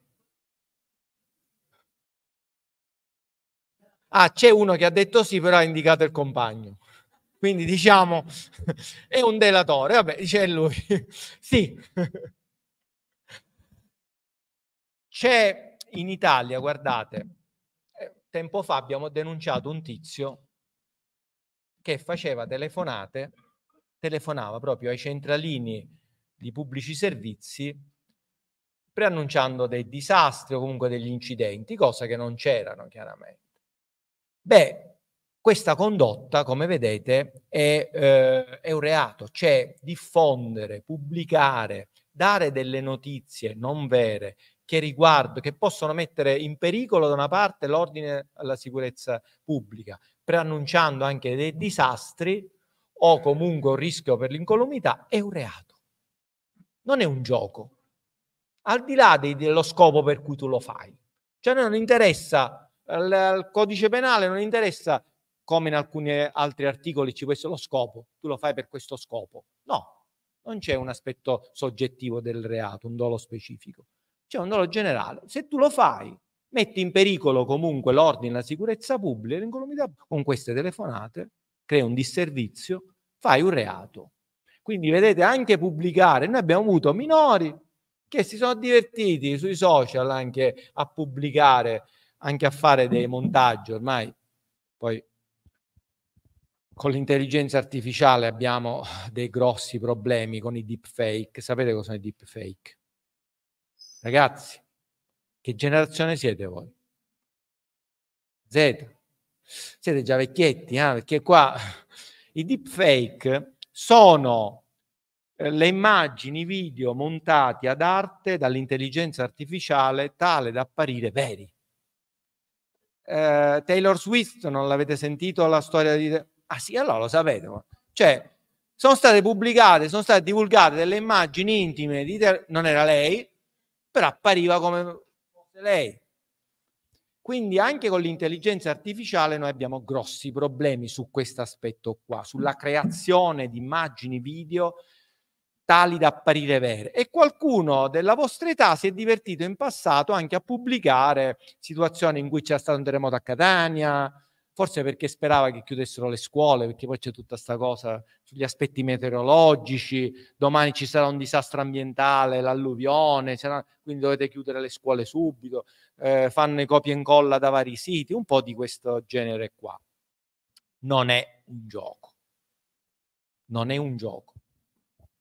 Ah, c'è uno che ha detto sì, però ha indicato il compagno. Quindi diciamo è un delatore. Vabbè, dice lui. sì. C'è in Italia, guardate, tempo fa abbiamo denunciato un tizio che faceva telefonate, telefonava proprio ai centralini di pubblici servizi preannunciando dei disastri o comunque degli incidenti, cosa che non c'erano chiaramente. Beh, questa condotta, come vedete, è, eh, è un reato, cioè diffondere, pubblicare, dare delle notizie non vere che riguardo, che possono mettere in pericolo da una parte l'ordine alla sicurezza pubblica, preannunciando anche dei disastri o comunque un rischio per l'incolumità, è un reato. Non è un gioco. Al di là di, dello scopo per cui tu lo fai. Cioè non interessa, al codice penale non interessa come in alcuni eh, altri articoli ci questo lo scopo, tu lo fai per questo scopo. No, non c'è un aspetto soggettivo del reato, un dolo specifico c'è un dolo generale. Se tu lo fai, metti in pericolo comunque l'ordine, la sicurezza pubblica, l'incolumità con queste telefonate, crea un disservizio, fai un reato. Quindi vedete anche pubblicare, noi abbiamo avuto minori che si sono divertiti sui social anche a pubblicare, anche a fare dei montaggi ormai. Poi con l'intelligenza artificiale abbiamo dei grossi problemi con i deepfake. Sapete cosa sono i deepfake? Ragazzi, che generazione siete voi? Z. Siete già vecchietti, eh? perché qua i deepfake sono eh, le immagini video montati ad arte dall'intelligenza artificiale tale da apparire veri. Eh, Taylor Swift, non l'avete sentito la storia di... Ah sì, allora lo sapete. Cioè, sono state pubblicate, sono state divulgate delle immagini intime di... Non era lei, però appariva come lei. Quindi anche con l'intelligenza artificiale noi abbiamo grossi problemi su questo aspetto qua, sulla creazione di immagini video tali da apparire vere. E qualcuno della vostra età si è divertito in passato anche a pubblicare situazioni in cui c'è stato un terremoto a Catania, forse perché sperava che chiudessero le scuole, perché poi c'è tutta questa cosa sugli aspetti meteorologici, domani ci sarà un disastro ambientale, l'alluvione, quindi dovete chiudere le scuole subito, eh, fanno i copia e incolla da vari siti, un po' di questo genere qua. Non è un gioco, non è un gioco,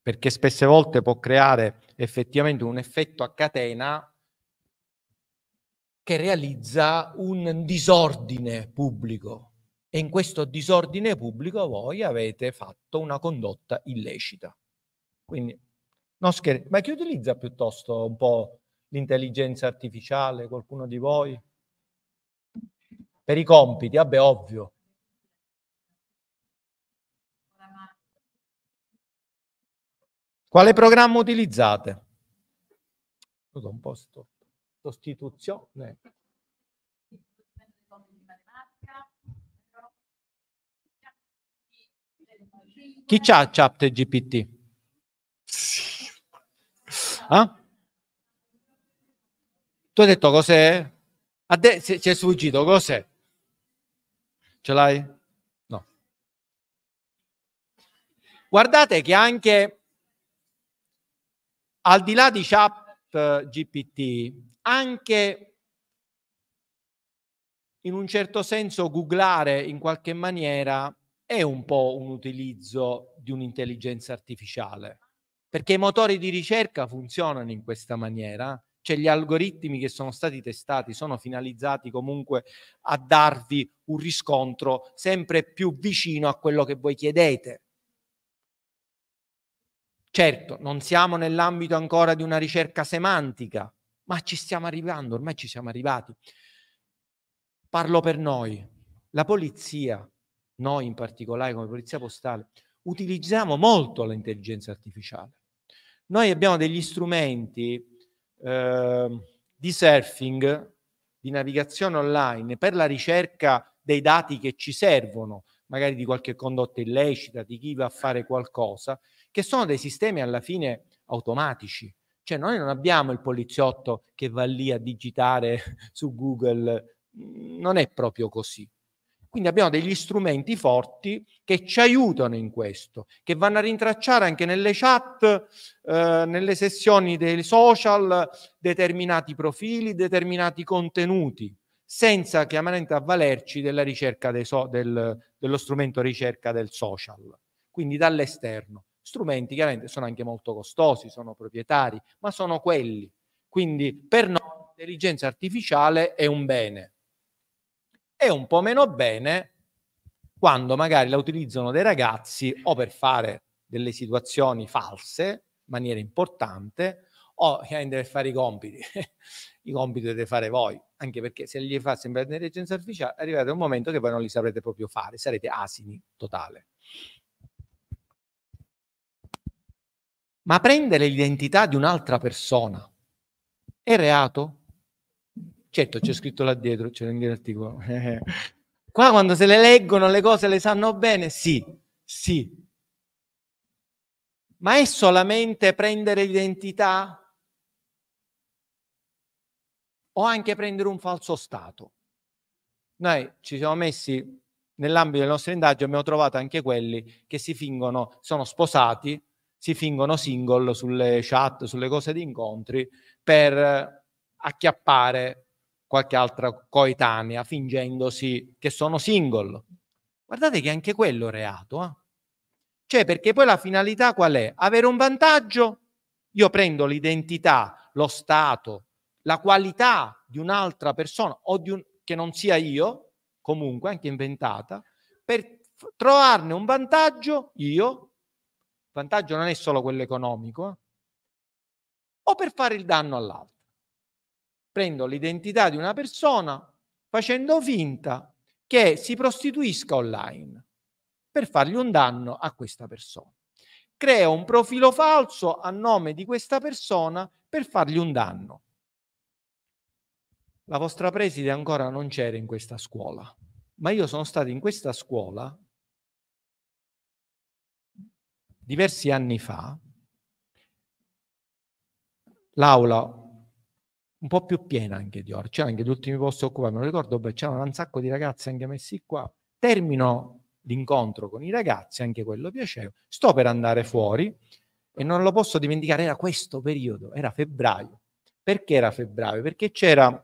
perché spesse volte può creare effettivamente un effetto a catena che realizza un disordine pubblico e in questo disordine pubblico voi avete fatto una condotta illecita. Quindi, non scherzo, ma chi utilizza piuttosto un po' l'intelligenza artificiale, qualcuno di voi? Per i compiti, vabbè, ovvio. Quale programma utilizzate? Scusa un po' sto sostituzione. Chi c'ha chat GPT? Eh? Ah? Tu hai detto cos'è? A te si è sfuggito, cos'è? Ce l'hai? No. Guardate che anche al di là di chat GPT, anche in un certo senso googlare in qualche maniera è un po' un utilizzo di un'intelligenza artificiale, perché i motori di ricerca funzionano in questa maniera, cioè gli algoritmi che sono stati testati sono finalizzati comunque a darvi un riscontro sempre più vicino a quello che voi chiedete. Certo, non siamo nell'ambito ancora di una ricerca semantica, ma ci stiamo arrivando, ormai ci siamo arrivati. Parlo per noi, la polizia, noi in particolare come polizia postale, utilizziamo molto l'intelligenza artificiale. Noi abbiamo degli strumenti eh, di surfing, di navigazione online per la ricerca dei dati che ci servono, magari di qualche condotta illecita, di chi va a fare qualcosa, che sono dei sistemi alla fine automatici. Cioè noi non abbiamo il poliziotto che va lì a digitare su Google, non è proprio così. Quindi abbiamo degli strumenti forti che ci aiutano in questo, che vanno a rintracciare anche nelle chat, eh, nelle sessioni dei social, determinati profili, determinati contenuti, senza chiaramente avvalerci della ricerca so- del, dello strumento ricerca del social, quindi dall'esterno. Strumenti chiaramente sono anche molto costosi, sono proprietari, ma sono quelli. Quindi per noi l'intelligenza artificiale è un bene. È un po' meno bene quando magari la utilizzano dei ragazzi o per fare delle situazioni false, in maniera importante, o chiaramente per fare i compiti. I compiti dovete fare voi, anche perché se gli fa sempre l'intelligenza artificiale, arrivate un momento che voi non li saprete proprio fare, sarete asini totale. Ma prendere l'identità di un'altra persona è reato? Certo, c'è scritto là dietro, c'è l'articolo. Qua quando se le leggono le cose le sanno bene, sì, sì. Ma è solamente prendere l'identità? O anche prendere un falso stato? Noi ci siamo messi nell'ambito delle nostre indagini, abbiamo trovato anche quelli che si fingono, sono sposati, si fingono single sulle chat, sulle cose di incontri per acchiappare qualche altra coetanea fingendosi che sono single. Guardate che anche quello è reato. Eh? Cioè, perché poi la finalità qual è? Avere un vantaggio? Io prendo l'identità, lo stato, la qualità di un'altra persona o di un, che non sia io, comunque anche inventata, per trovarne un vantaggio io vantaggio non è solo quello economico, o per fare il danno all'altro. Prendo l'identità di una persona facendo finta che si prostituisca online per fargli un danno a questa persona. Creo un profilo falso a nome di questa persona per fargli un danno. La vostra preside ancora non c'era in questa scuola, ma io sono stato in questa scuola diversi anni fa l'aula un po' più piena anche di ora, c'era anche gli ultimi posti occupati, non ricordo, beh, c'erano un sacco di ragazzi anche messi qua, termino l'incontro con i ragazzi, anche quello piaceva, sto per andare fuori e non lo posso dimenticare, era questo periodo, era febbraio. Perché era febbraio? Perché c'era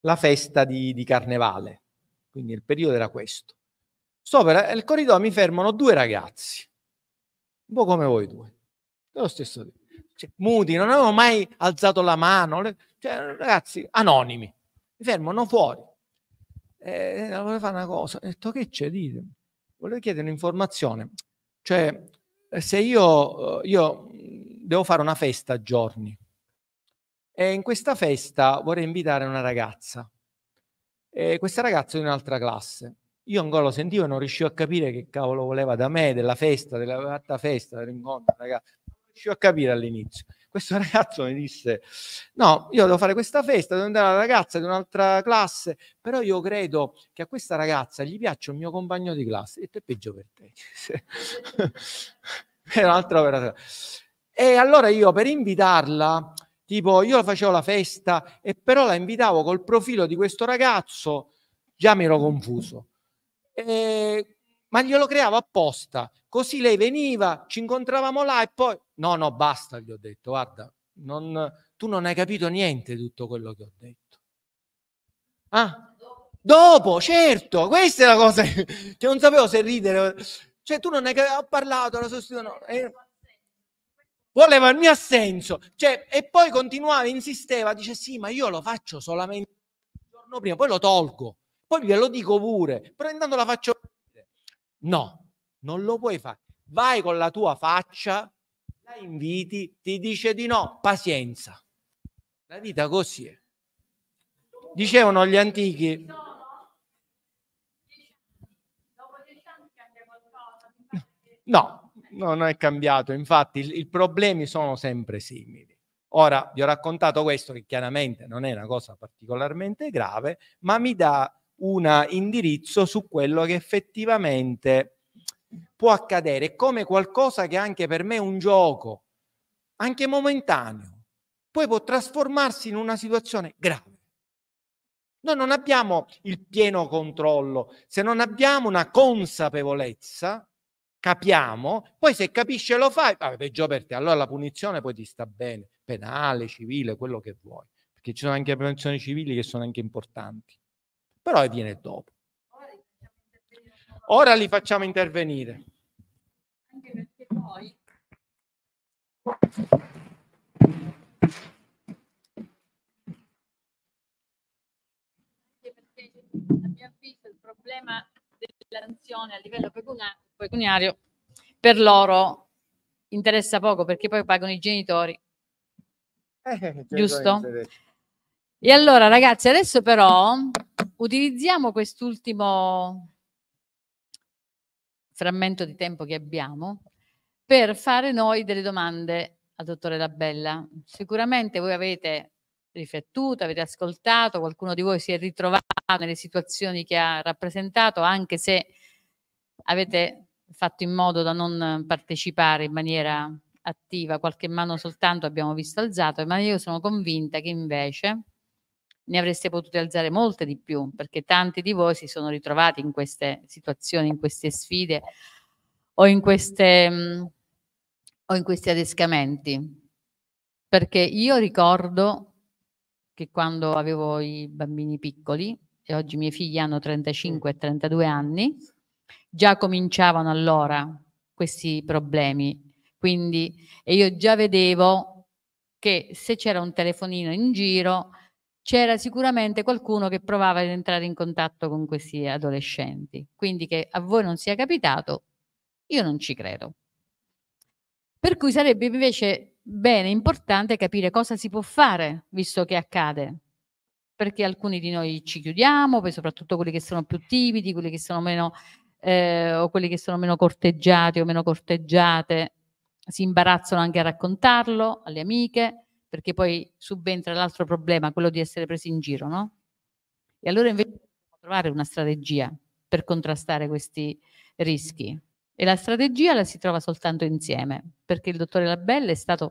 la festa di, di carnevale, quindi il periodo era questo. Sto per, il corridoio mi fermano due ragazzi, un po' come voi due. È lo stesso Cioè, muti, non avevo mai alzato la mano, cioè, ragazzi, anonimi, mi fermano fuori. Eh, eh volevo fare una cosa, ho detto che c'è, ditemi. Volevo chiedere un'informazione, cioè eh, se io, eh, io mm, devo fare una festa a giorni e in questa festa vorrei invitare una ragazza, e questa ragazza è di un'altra classe, io ancora lo sentivo e non riuscivo a capire che cavolo voleva da me, della festa, della fatta festa, dell'incontro, ragazzi. Non riuscivo a capire all'inizio. Questo ragazzo mi disse, no, io devo fare questa festa, devo andare alla ragazza di un'altra classe, però io credo che a questa ragazza gli piaccia un mio compagno di classe. E te peggio per te. Era un'altra operazione. E allora io per invitarla, tipo io facevo la festa e però la invitavo col profilo di questo ragazzo, già mi ero confuso eh, ma glielo creavo apposta. Così lei veniva, ci incontravamo là e poi... No, no, basta, gli ho detto, guarda, non, tu non hai capito niente di tutto quello che ho detto. Ah, dopo, certo, questa è la cosa che non sapevo se ridere. Cioè, tu non hai capito, ho parlato, la sostituzione... Eh, voleva il mio assenso. Cioè, e poi continuava, insisteva, dice sì, ma io lo faccio solamente il giorno prima, poi lo tolgo. Poi glielo dico pure, però intanto la faccio No, non lo puoi fare. Vai con la tua faccia, la inviti, ti dice di no, pazienza. La vita così è. Dicevano gli antichi. No, no, non è cambiato. Infatti, i problemi sono sempre simili. Ora vi ho raccontato questo che chiaramente non è una cosa particolarmente grave, ma mi dà un indirizzo su quello che effettivamente può accadere come qualcosa che anche per me è un gioco, anche momentaneo, poi può trasformarsi in una situazione grave. Noi non abbiamo il pieno controllo, se non abbiamo una consapevolezza, capiamo, poi se capisce lo fai, vabbè, peggio per te, allora la punizione poi ti sta bene, penale, civile, quello che vuoi, perché ci sono anche punizioni civili che sono anche importanti però viene dopo. Ora li facciamo intervenire. Anche perché poi... Anche
perché a mio avviso il problema dell'anzione a livello pecuniario per loro interessa poco perché poi pagano i genitori.
Eh, eh, eh certo, Giusto? Genitori eh,
e allora ragazzi, adesso però utilizziamo quest'ultimo frammento di tempo che abbiamo per fare noi delle domande al dottore Labella. Sicuramente voi avete riflettuto, avete ascoltato, qualcuno di voi si è ritrovato nelle situazioni che ha rappresentato, anche se avete fatto in modo da non partecipare in maniera attiva, qualche mano soltanto abbiamo visto alzato, ma io sono convinta che invece ne avreste potute alzare molte di più, perché tanti di voi si sono ritrovati in queste situazioni, in queste sfide o in, queste, mm, o in questi adescamenti. Perché io ricordo che quando avevo i bambini piccoli, e oggi i miei figli hanno 35 e 32 anni, già cominciavano allora questi problemi. Quindi, e io già vedevo che se c'era un telefonino in giro c'era sicuramente qualcuno che provava ad entrare in contatto con questi adolescenti. Quindi che a voi non sia capitato, io non ci credo. Per cui sarebbe invece bene, importante capire cosa si può fare, visto che accade. Perché alcuni di noi ci chiudiamo, poi soprattutto quelli che sono più timidi, quelli che sono meno, eh, o quelli che sono meno corteggiati o meno corteggiate, si imbarazzano anche a raccontarlo alle amiche, perché poi subentra l'altro problema, quello di essere presi in giro, no? E allora invece dobbiamo trovare una strategia per contrastare questi rischi. E la strategia la si trova soltanto insieme, perché il dottore Labelle è stato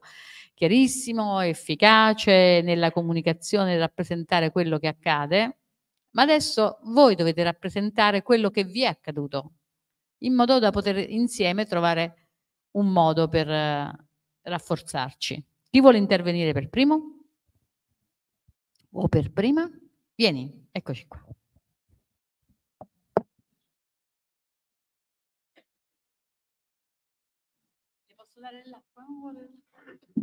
chiarissimo, efficace nella comunicazione, nel rappresentare quello che accade, ma adesso voi dovete rappresentare quello che vi è accaduto, in modo da poter insieme trovare un modo per eh, rafforzarci. Chi vuole intervenire per primo?
O per prima? Vieni, eccoci qua. Le posso dare l'acqua?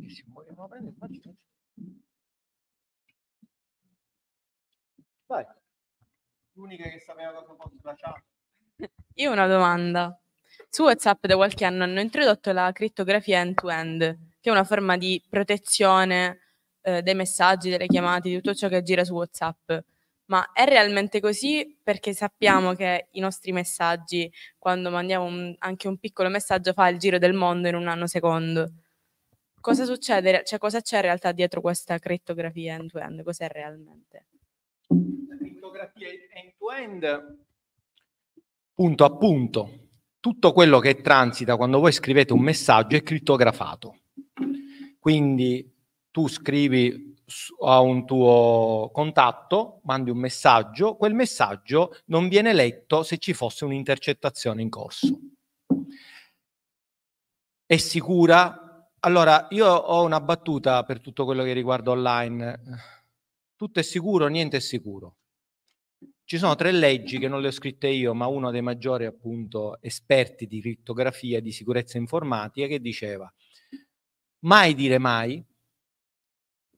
Si muoiono bene,
Vai. L'unica che sapeva cosa fosse la chat.
Io ho una domanda. Su WhatsApp da qualche anno hanno introdotto la criptografia end-to-end. end to end che è una forma di protezione eh, dei messaggi, delle chiamate, di tutto ciò che gira su WhatsApp. Ma è realmente così perché sappiamo che i nostri messaggi, quando mandiamo un, anche un piccolo messaggio, fa il giro del mondo in un anno secondo. Cosa succede? Cioè, cosa c'è in realtà dietro questa crittografia end-to-end?
Cos'è realmente? La crittografia end-to-end, punto a punto, tutto quello che transita quando voi scrivete un messaggio è crittografato. Quindi tu scrivi a un tuo contatto, mandi un messaggio, quel messaggio non viene letto se ci fosse un'intercettazione in corso. È sicura? Allora, io ho una battuta per tutto quello che riguarda online. Tutto è sicuro, niente è sicuro. Ci sono tre leggi che non le ho scritte io, ma uno dei maggiori appunto esperti di crittografia e di sicurezza informatica che diceva mai dire mai,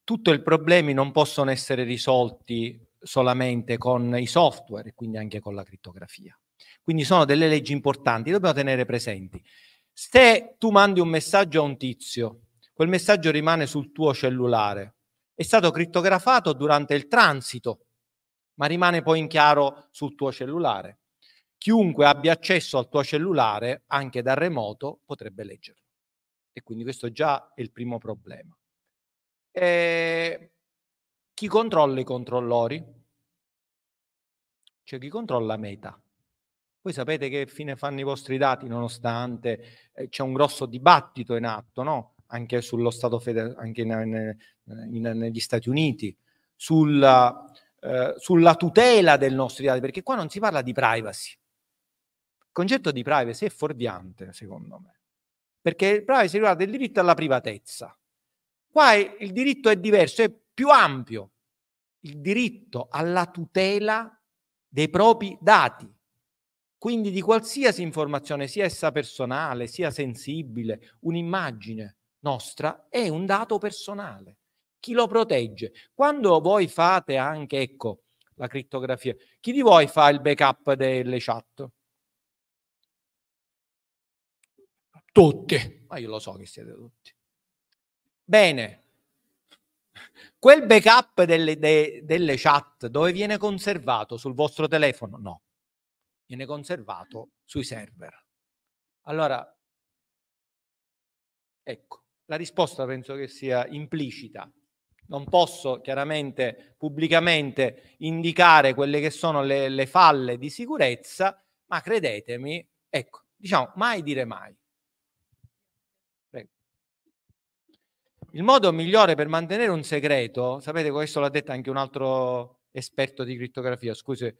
tutto il problemi non possono essere risolti solamente con i software e quindi anche con la crittografia. Quindi sono delle leggi importanti, dobbiamo tenere presenti. Se tu mandi un messaggio a un tizio, quel messaggio rimane sul tuo cellulare, è stato crittografato durante il transito, ma rimane poi in chiaro sul tuo cellulare. Chiunque abbia accesso al tuo cellulare, anche da remoto, potrebbe leggerlo. E quindi questo già è il primo problema. E ehm, chi controlla i controllori? Cioè chi controlla Meta? Voi sapete che fine fanno i vostri dati, nonostante eh, c'è un grosso dibattito in atto, no? Anche sullo Stato federale, anche in, in, in, negli Stati Uniti, sulla, eh, sulla tutela dei nostri dati, perché qua non si parla di privacy. Il concetto di privacy è fuorviante, secondo me perché il privacy riguarda il diritto alla privatezza. Qua il diritto è diverso, è più ampio, il diritto alla tutela dei propri dati, quindi di qualsiasi informazione, sia essa personale, sia sensibile, un'immagine nostra è un dato personale. Chi lo protegge? Quando voi fate anche, ecco, la criptografia, chi di voi fa il backup delle chat? tutti, ma io lo so che siete tutti. Bene, quel backup delle, de, delle chat dove viene conservato sul vostro telefono? No, viene conservato sui server. Allora, ecco, la risposta penso che sia implicita. Non posso chiaramente pubblicamente indicare quelle che sono le, le falle di sicurezza, ma credetemi, ecco, diciamo mai dire mai. Il modo migliore per mantenere un segreto, sapete, questo l'ha detto anche un altro esperto di crittografia, scusi,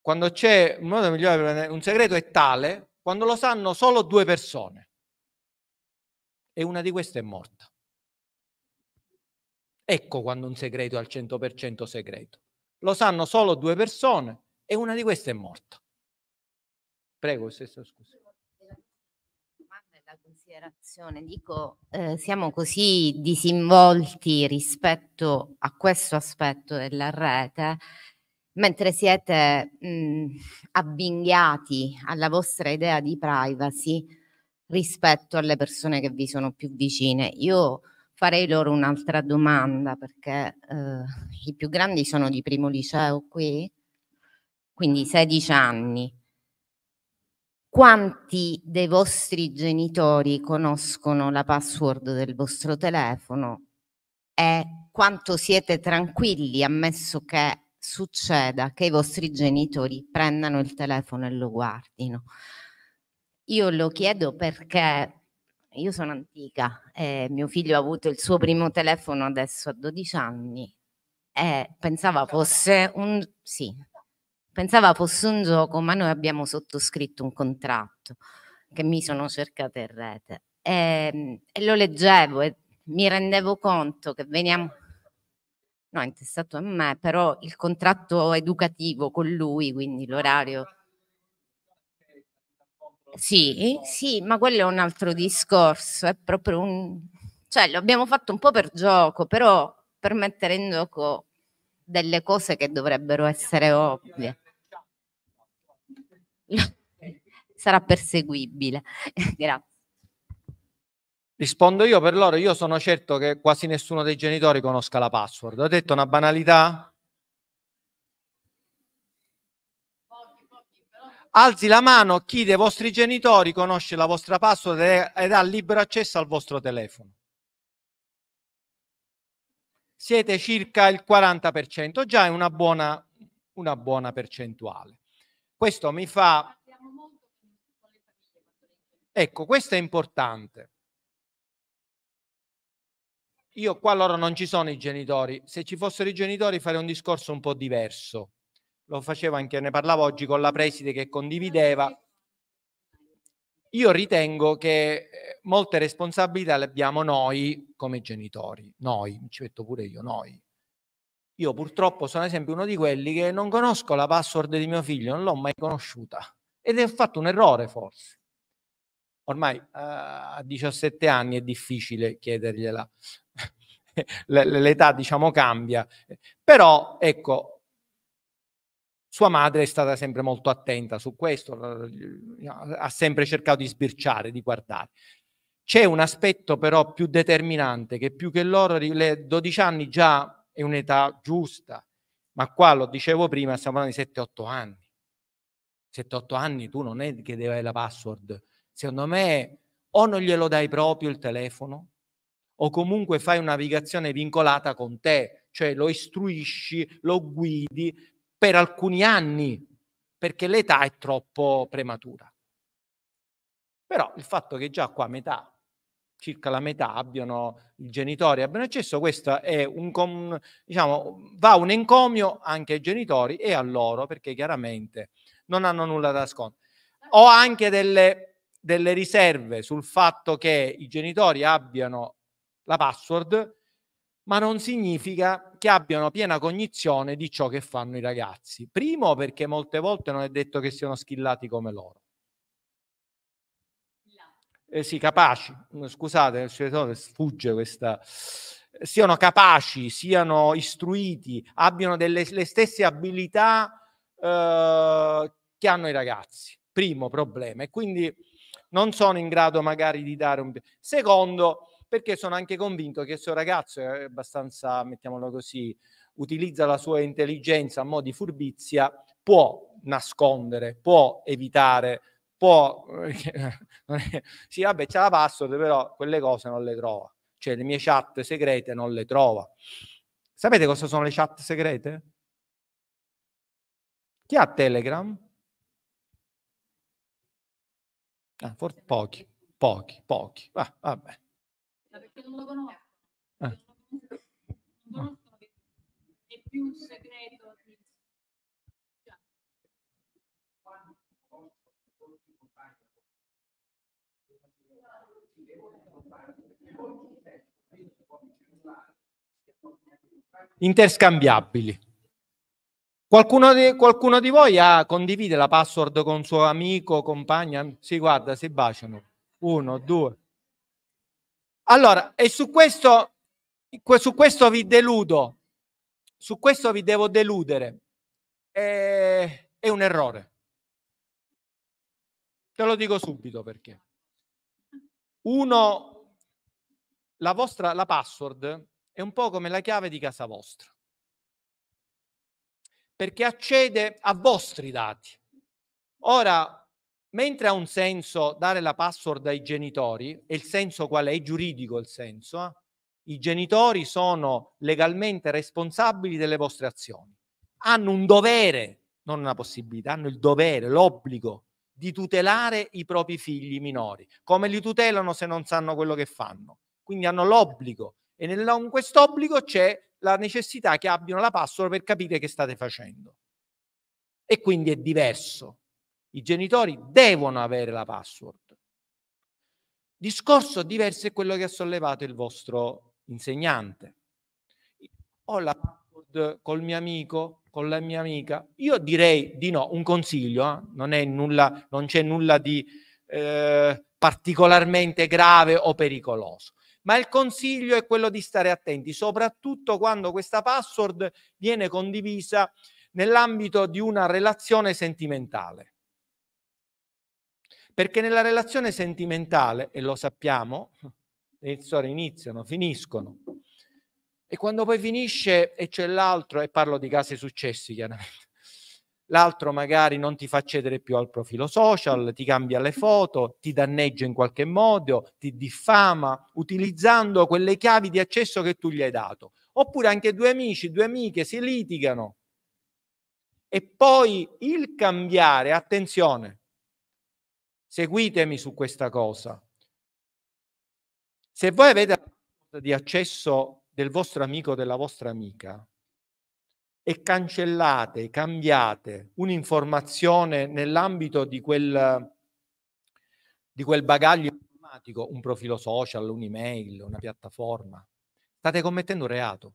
quando c'è un modo migliore per mantenere un segreto è tale quando lo sanno solo due persone e una di queste è morta. Ecco quando un segreto è al 100% segreto. Lo sanno solo due persone e una di queste è morta. Prego, stessa scusa
considerazione, dico eh, siamo così disinvolti rispetto a questo aspetto della rete, mentre siete mh, mm, abbinghiati alla vostra idea di privacy rispetto alle persone che vi sono più vicine. Io farei loro un'altra domanda perché eh, i più grandi sono di primo liceo qui, quindi 16 anni quanti dei vostri genitori conoscono la password del vostro telefono e quanto siete tranquilli ammesso che succeda che i vostri genitori prendano il telefono e lo guardino. Io lo chiedo perché io sono antica, eh, mio figlio ha avuto il suo primo telefono adesso a 12 anni e pensava fosse un... sì, pensava fosse un gioco, ma noi abbiamo sottoscritto un contratto che mi sono cercata in rete e, ehm, e lo leggevo e mi rendevo conto che veniamo... No, è intestato a me, però il contratto educativo con lui, quindi l'orario... Sì, sì, ma quello è un altro discorso, è proprio un... cioè l'abbiamo fatto un po' per gioco, però per mettere in gioco delle cose che dovrebbero essere ovvie. Sarà perseguibile. Grazie.
Rispondo io per loro, io sono certo che quasi nessuno dei genitori conosca la password. Ho detto una banalità? Alzi la mano chi dei vostri genitori conosce la vostra password ed ha libero accesso al vostro telefono siete circa il 40%, già è una buona, una buona percentuale. Questo mi fa... Ecco, questo è importante. Io qua loro non ci sono i genitori, se ci fossero i genitori farei un discorso un po' diverso. Lo facevo anche, ne parlavo oggi con la preside che condivideva io ritengo che eh, molte responsabilità le abbiamo noi come genitori, noi, mi ci metto pure io, noi. Io purtroppo sono ad esempio uno di quelli che non conosco la password di mio figlio, non l'ho mai conosciuta ed ho fatto un errore forse. Ormai uh, a 17 anni è difficile chiedergliela, l'età diciamo cambia, però ecco, sua madre è stata sempre molto attenta su questo, ha sempre cercato di sbirciare, di guardare. C'è un aspetto però più determinante che più che loro, le 12 anni già è un'età giusta, ma qua lo dicevo prima, stiamo parlando di 7-8 anni. 7-8 anni tu non è che devi la password. Secondo me o non glielo dai proprio il telefono o comunque fai una navigazione vincolata con te, cioè lo istruisci, lo guidi, per alcuni anni, perché l'età è troppo prematura. Però il fatto che già qua metà, circa la metà, abbiano i genitori, abbiano accesso, questo è un, diciamo, va un encomio anche ai genitori e a loro, perché chiaramente non hanno nulla da nascondere. Ho anche delle, delle riserve sul fatto che i genitori abbiano la password ma non significa che abbiano piena cognizione di ciò che fanno i ragazzi. Primo perché molte volte non è detto che siano schillati come loro. Eh sì, capaci, mm, scusate, sfugge questa, siano capaci, siano istruiti, abbiano delle, le stesse abilità eh, che hanno i ragazzi. Primo problema. E quindi non sono in grado magari di dare un... Secondo, perché sono anche convinto che questo ragazzo è abbastanza, mettiamolo così, utilizza la sua intelligenza a mo' di furbizia, può nascondere, può evitare, può... sì, vabbè, c'è la password, però quelle cose non le trova. Cioè, le mie chat segrete non le trova. Sapete cosa sono le chat segrete? Chi ha Telegram? Ah, for- pochi, pochi, pochi. Ah, vabbè
perché non lo conosco. Ah. Eh. Non conosco è più un segreto. Cioè,
Interscambiabili. Qualcuno di, qualcuno di voi ha, condivide la password con suo amico, compagna? Si guarda, si baciano. Uno, due. Allora, e su questo, su questo vi deludo, su questo vi devo deludere. Eh, è un errore. Te lo dico subito perché. Uno, la vostra, la password è un po' come la chiave di casa vostra, perché accede a vostri dati. Ora, mentre ha un senso dare la password ai genitori, e il senso qual è? È giuridico il senso, eh? i genitori sono legalmente responsabili delle vostre azioni, hanno un dovere, non una possibilità, hanno il dovere, l'obbligo di tutelare i propri figli minori, come li tutelano se non sanno quello che fanno. Quindi hanno l'obbligo e in quest'obbligo c'è la necessità che abbiano la password per capire che state facendo. E quindi è diverso i genitori devono avere la password. Discorso diverso è quello che ha sollevato il vostro insegnante. Ho la password col mio amico, con la mia amica. Io direi di no, un consiglio, eh? non, è nulla, non c'è nulla di eh, particolarmente grave o pericoloso ma il consiglio è quello di stare attenti, soprattutto quando questa password viene condivisa nell'ambito di una relazione sentimentale. Perché nella relazione sentimentale, e lo sappiamo, le storie iniziano, finiscono. E quando poi finisce e c'è l'altro, e parlo di casi successi chiaramente, l'altro magari non ti fa cedere più al profilo social, ti cambia le foto, ti danneggia in qualche modo, ti diffama, utilizzando quelle chiavi di accesso che tu gli hai dato. Oppure anche due amici, due amiche si litigano. E poi il cambiare, attenzione, Seguitemi su questa cosa. Se voi avete di accesso del vostro amico o della vostra amica e cancellate, cambiate un'informazione nell'ambito di quel, di quel bagaglio informatico, un profilo social, un'email, una piattaforma, state commettendo un reato.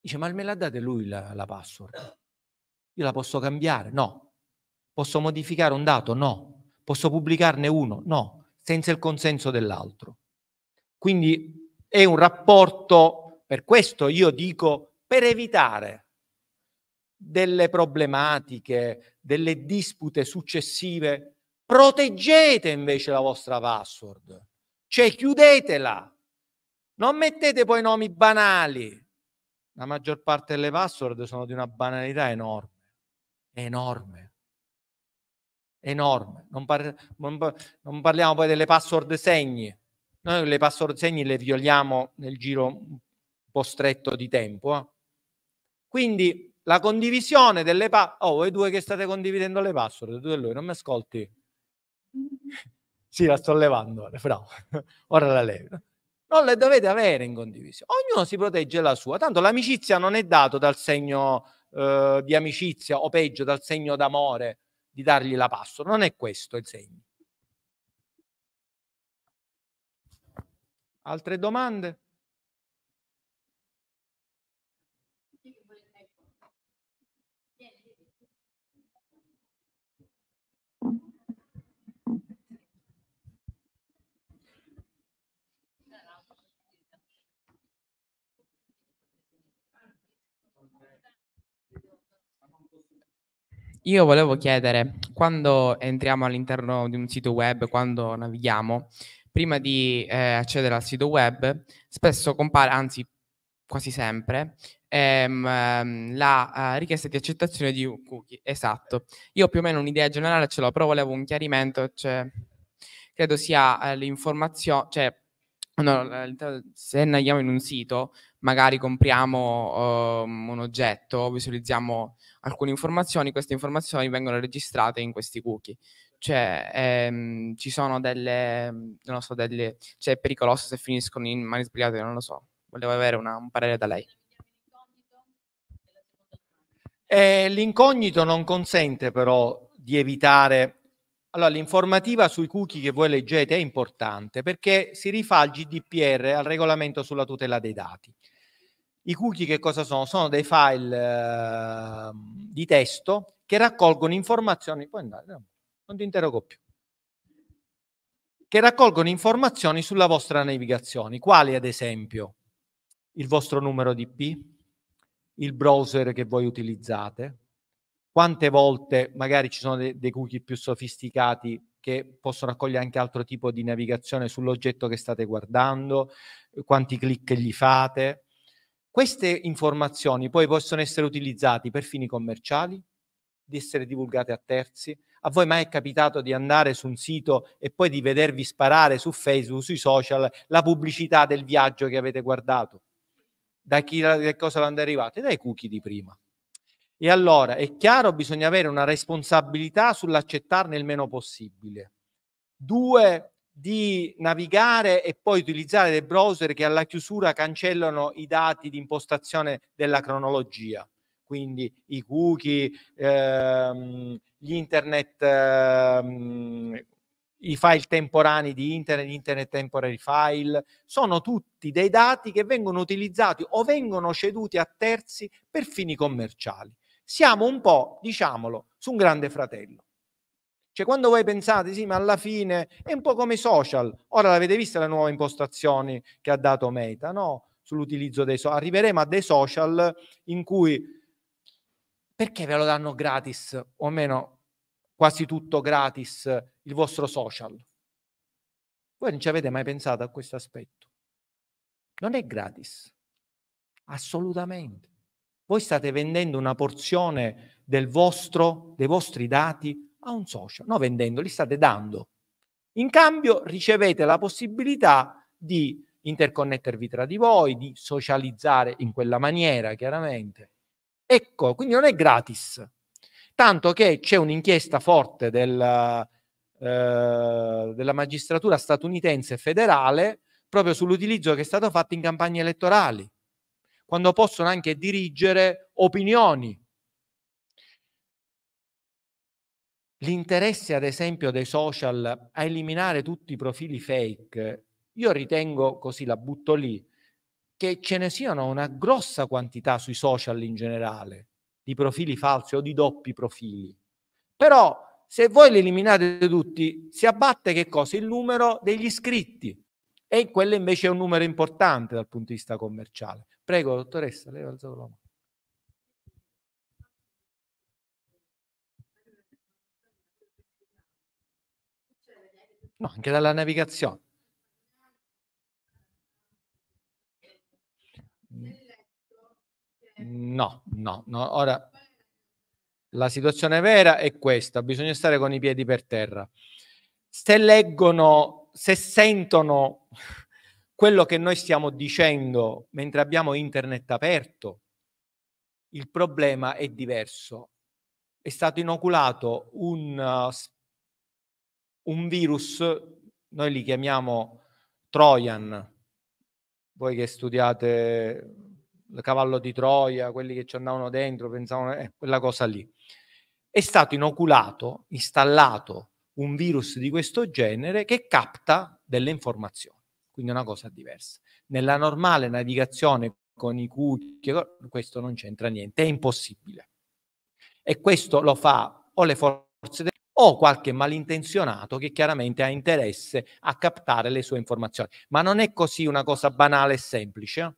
Dice, ma me la date lui la, la password? Io la posso cambiare? No. Posso modificare un dato? No. Posso pubblicarne uno? No, senza il consenso dell'altro. Quindi è un rapporto, per questo io dico, per evitare delle problematiche, delle dispute successive, proteggete invece la vostra password, cioè chiudetela. Non mettete poi nomi banali. La maggior parte delle password sono di una banalità enorme, enorme enorme. Non, par- non, par- non parliamo poi delle password segni. Noi le password segni le violiamo nel giro un po' stretto di tempo. Eh. Quindi la condivisione delle password. Oh, voi due che state condividendo le password, tu e lui, non mi ascolti. sì, la sto levando, bravo. Ora la levo. Non le dovete avere in condivisione. Ognuno si protegge la sua. Tanto l'amicizia non è dato dal segno eh, di amicizia o peggio dal segno d'amore di dargli la passo. Non è questo il segno. Altre domande?
Io volevo chiedere,
quando entriamo all'interno di un sito web, quando navighiamo, prima di eh, accedere al sito web, spesso compare, anzi quasi sempre,
ehm, ehm, la eh, richiesta di accettazione di un cookie. Esatto. Io più o meno un'idea generale ce l'ho, però volevo un chiarimento, cioè, credo sia eh, l'informazione, cioè No, se andiamo in un sito, magari compriamo um, un oggetto, visualizziamo alcune informazioni, queste informazioni vengono registrate in questi cookie. Cioè, ehm, ci sono delle, non so, delle,
cioè è pericoloso se finiscono in mani sbagliate, non lo so. Volevo avere una, un parere da lei. Eh, l'incognito non consente però di evitare allora, l'informativa sui cookie che voi leggete è importante perché si rifà al GDPR, al regolamento sulla tutela dei dati. I cookie che cosa sono? Sono dei file eh, di testo che raccolgono informazioni. Puoi andare, no, non ti interrogo più. Che raccolgono informazioni sulla vostra navigazione, quali ad esempio il vostro numero di IP, il browser che voi utilizzate, quante volte magari ci sono de- dei cookie più sofisticati che possono raccogliere anche altro tipo di navigazione sull'oggetto che state guardando, eh, quanti clic gli fate. Queste informazioni poi possono essere utilizzate per fini commerciali, di essere divulgate a terzi. A voi mai è capitato di andare su un sito e poi di vedervi sparare su Facebook, sui social, la pubblicità del viaggio che avete guardato? Da chi da cosa l'hanno arrivate? Dai cookie di prima. E allora è chiaro, bisogna avere una responsabilità sull'accettarne il meno possibile. Due, di navigare e poi utilizzare dei browser che alla chiusura cancellano i dati di impostazione della cronologia, quindi i cookie, ehm, gli internet, ehm, i file temporanei di internet, internet temporary file, sono tutti dei dati che vengono utilizzati o vengono ceduti a terzi per fini commerciali. Siamo un po', diciamolo, su un grande fratello. Cioè, quando voi pensate, sì, ma alla fine è un po' come i social. Ora l'avete vista la nuova impostazione che ha dato Meta, no? Sull'utilizzo dei social. Arriveremo a dei social in cui perché ve lo danno gratis, o almeno quasi tutto gratis, il vostro social? Voi non ci avete mai pensato a questo aspetto. Non è gratis, assolutamente. Voi state vendendo una porzione del vostro, dei vostri dati a un socio, no vendendo, li state dando. In cambio ricevete la possibilità di interconnettervi tra di voi, di socializzare in quella maniera, chiaramente. Ecco, quindi non è gratis. Tanto che c'è un'inchiesta forte del, eh, della magistratura statunitense federale proprio sull'utilizzo che è stato fatto in campagne elettorali quando possono anche dirigere opinioni. L'interesse, ad esempio, dei social a eliminare tutti i profili fake, io ritengo, così la butto lì, che ce ne siano una grossa quantità sui social in generale, di profili falsi o di doppi profili. Però se voi li eliminate tutti, si abbatte che cosa? Il numero degli iscritti. E quello invece è un numero importante dal punto di vista commerciale. Prego, dottoressa, lei ha alzato la mano. No, anche dalla navigazione. No, no, no. Ora la situazione vera è questa, bisogna stare con i piedi per terra. Se leggono, se sentono quello che noi stiamo dicendo mentre abbiamo internet aperto, il problema è diverso. È stato inoculato un, uh, un virus, noi li chiamiamo Trojan, voi che studiate il cavallo di Troia, quelli che ci andavano dentro, pensavano, eh, quella cosa lì. È stato inoculato, installato un virus di questo genere che capta delle informazioni quindi è una cosa diversa. Nella normale navigazione con i cookie, questo non c'entra niente, è impossibile. E questo lo fa o le forze del o qualche malintenzionato che chiaramente ha interesse a captare le sue informazioni. Ma non è così una cosa banale e semplice, eh?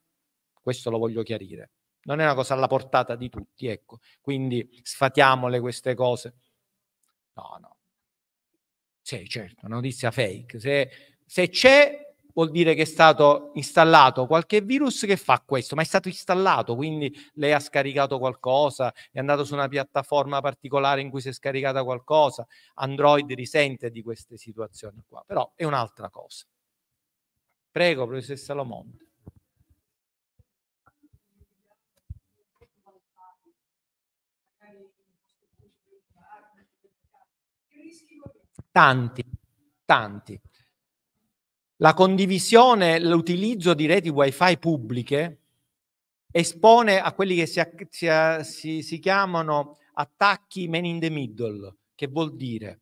questo lo voglio chiarire. Non è una cosa alla portata di tutti, ecco. Quindi sfatiamole queste cose. No, no. Sì, certo, una notizia fake. Se, se c'è, vuol dire che è stato installato qualche virus che fa questo, ma è stato installato, quindi lei ha scaricato qualcosa, è andato su una piattaforma particolare in cui si è scaricata qualcosa. Android risente di queste situazioni qua, però è un'altra cosa. Prego, professoressa Lomonte. Tanti, tanti. La condivisione, l'utilizzo di reti wifi pubbliche espone a quelli che si, si, si, si chiamano attacchi men in the middle, che vuol dire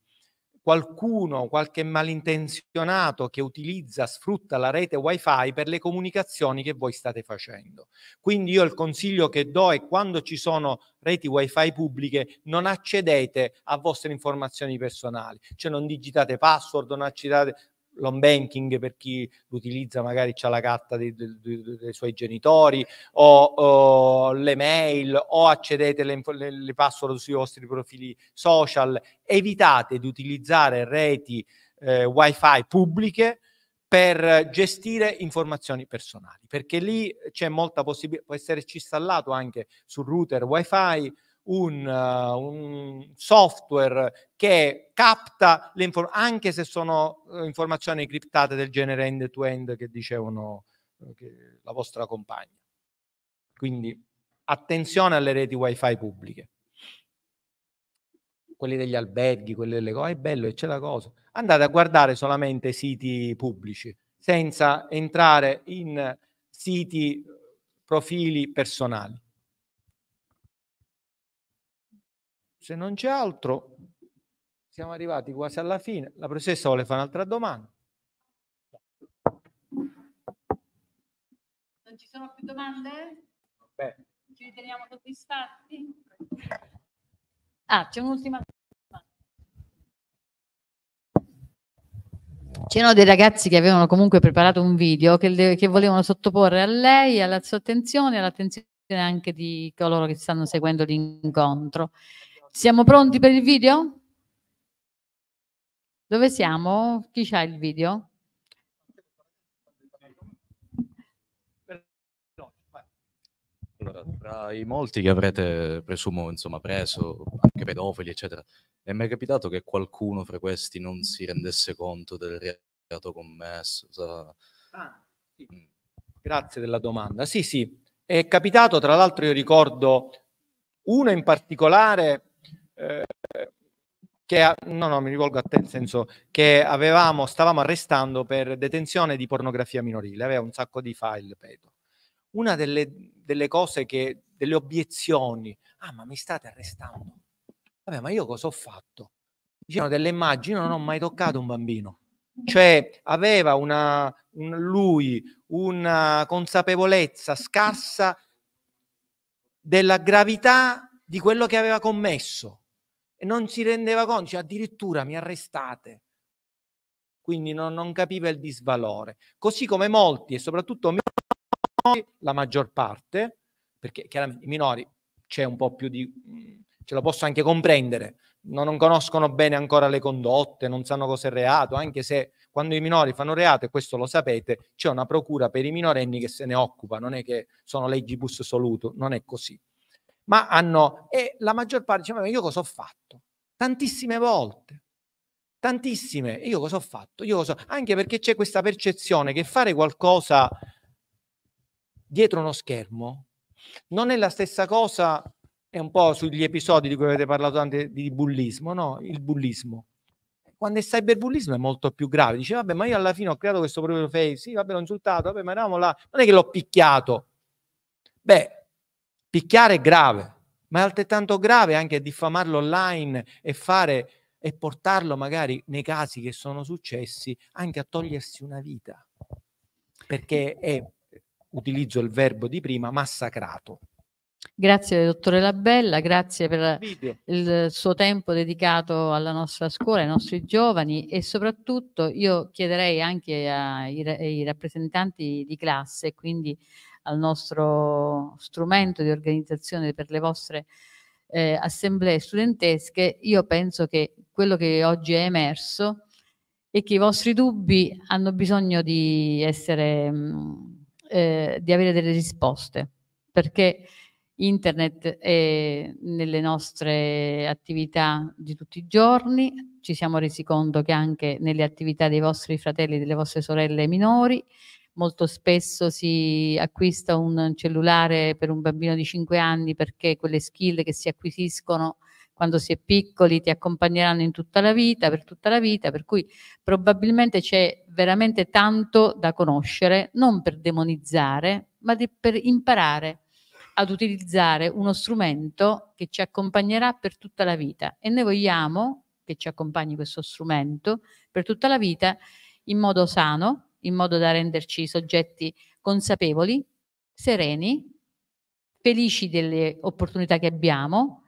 qualcuno, qualche malintenzionato che utilizza, sfrutta la rete wifi per le comunicazioni che voi state facendo. Quindi io il consiglio che do è quando ci sono reti wifi pubbliche non accedete a vostre informazioni personali, cioè non digitate password, non accedate, l'home banking per chi l'utilizza magari c'ha la carta dei, dei, dei suoi genitori o, o le mail o accedete alle le, le password sui vostri profili social evitate di utilizzare reti eh, wifi pubbliche per gestire informazioni personali perché lì c'è molta possibilità può esserci installato anche sul router wifi un, uh, un software che capta le informazioni, anche se sono uh, informazioni criptate del genere end-to-end che dicevano uh, che la vostra compagna. Quindi attenzione alle reti wifi pubbliche. Quelli degli alberghi, quelli delle cose, oh, è bello e c'è la cosa. Andate a guardare solamente siti pubblici, senza entrare in siti, profili personali. Se non c'è altro, siamo arrivati quasi alla fine. La professoressa vuole fare un'altra domanda.
Non ci sono più domande? Beh. Ci riteniamo soddisfatti? Ah, c'è un'ultima domanda. C'erano dei ragazzi che avevano comunque preparato un video che, le, che volevano sottoporre a lei, alla sua attenzione, all'attenzione anche di coloro che stanno seguendo l'incontro. Siamo pronti per il video? Dove siamo? Chi c'ha il video?
Allora, tra
i molti che avrete, presumo, insomma, preso, anche pedofili, eccetera, è mai capitato che qualcuno fra questi non si rendesse conto del reato commesso? Sa... Ah,
sì. Grazie della domanda. Sì, sì, è capitato, tra l'altro io ricordo uno in particolare eh, che a, no, no, mi rivolgo a te, nel senso che avevamo, stavamo arrestando per detenzione di pornografia minorile, aveva un sacco di file, pedo. Una delle, delle cose che, delle obiezioni, ah ma mi state arrestando? Vabbè, ma io cosa ho fatto? Dicevano delle immagini, non ho mai toccato un bambino. Cioè, aveva una, un, lui una consapevolezza scarsa della gravità di quello che aveva commesso e non si rendeva conto, cioè addirittura mi arrestate. Quindi non, non capiva il disvalore. Così come molti e soprattutto minori, la maggior parte, perché chiaramente i minori c'è un po' più di... Mh, mhmm, ce lo posso anche comprendere, no, non conoscono bene ancora le condotte, non sanno cos'è reato, anche se quando i minori fanno reato, e questo lo sapete, c'è una procura per i minorenni che se ne occupa, non è che sono leggi bus soluto, non è così ma hanno... E la maggior parte dice, ma io cosa ho fatto? Tantissime volte, tantissime. Io cosa ho fatto? Io cosa... Anche perché c'è questa percezione che fare qualcosa dietro uno schermo non è la stessa cosa, è un po' sugli episodi di cui avete parlato tanto di bullismo, no? Il bullismo quando è cyberbullismo è molto più grave. Dice, vabbè, ma io alla fine ho creato questo proprio face, sì, vabbè, l'ho insultato, vabbè, ma eravamo là, non è che l'ho picchiato. Beh, Picchiare è grave, ma è altrettanto grave anche diffamarlo online e fare e portarlo magari nei casi che sono successi anche a togliersi una vita, perché è, utilizzo il verbo di prima, massacrato.
Grazie dottore Labella, grazie per Video. il suo tempo dedicato alla nostra scuola, ai nostri giovani e soprattutto io chiederei anche ai, ai rappresentanti di classe, quindi al nostro strumento di organizzazione per le vostre eh, assemblee studentesche, io penso che quello che oggi è emerso è che i vostri dubbi hanno bisogno di essere, mh, mm, eh, di avere delle risposte, perché internet è nelle nostre attività di tutti i giorni, ci siamo resi conto che anche nelle attività dei vostri fratelli e delle vostre sorelle minori, molto spesso si acquista un cellulare per un bambino di 5 anni perché quelle skill che si acquisiscono quando si è piccoli ti accompagneranno in tutta la vita, per tutta la vita, per cui probabilmente c'è veramente tanto da conoscere, non per demonizzare, ma di, per imparare ad utilizzare uno strumento che ci accompagnerà per tutta la vita e noi vogliamo che ci accompagni questo strumento per tutta la vita in modo sano, in modo da renderci soggetti consapevoli, sereni, felici delle opportunità che abbiamo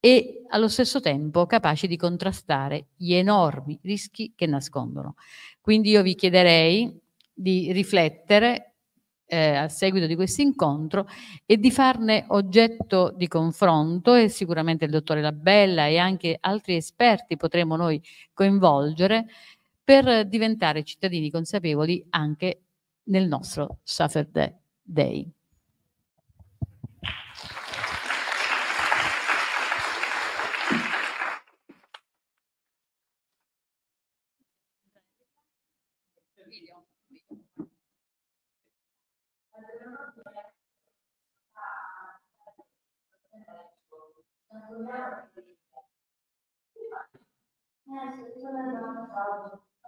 e allo stesso tempo capaci di contrastare gli enormi rischi che nascondono. Quindi io vi chiederei di riflettere eh, a seguito di questo incontro e di farne oggetto di confronto e sicuramente il dottore Labella e anche altri esperti potremo noi coinvolgere per diventare cittadini consapevoli anche nel nostro Saturday Day.
Yes,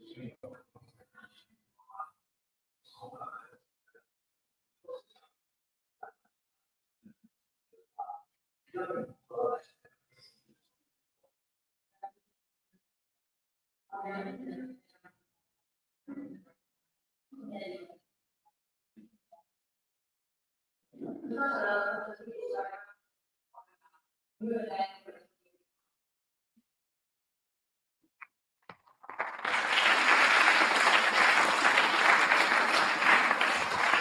Gracias.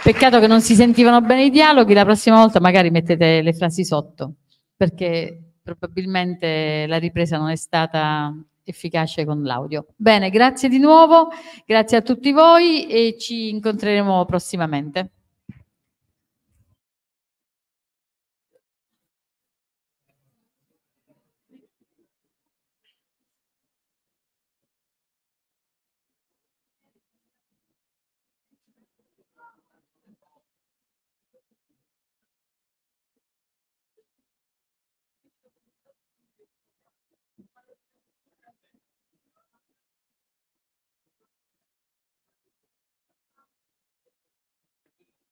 Peccato che non si sentivano bene i dialoghi, la prossima volta magari mettete le frasi sotto perché probabilmente la ripresa non è stata efficace con l'audio. Bene, grazie di nuovo, grazie a tutti voi e ci incontreremo prossimamente.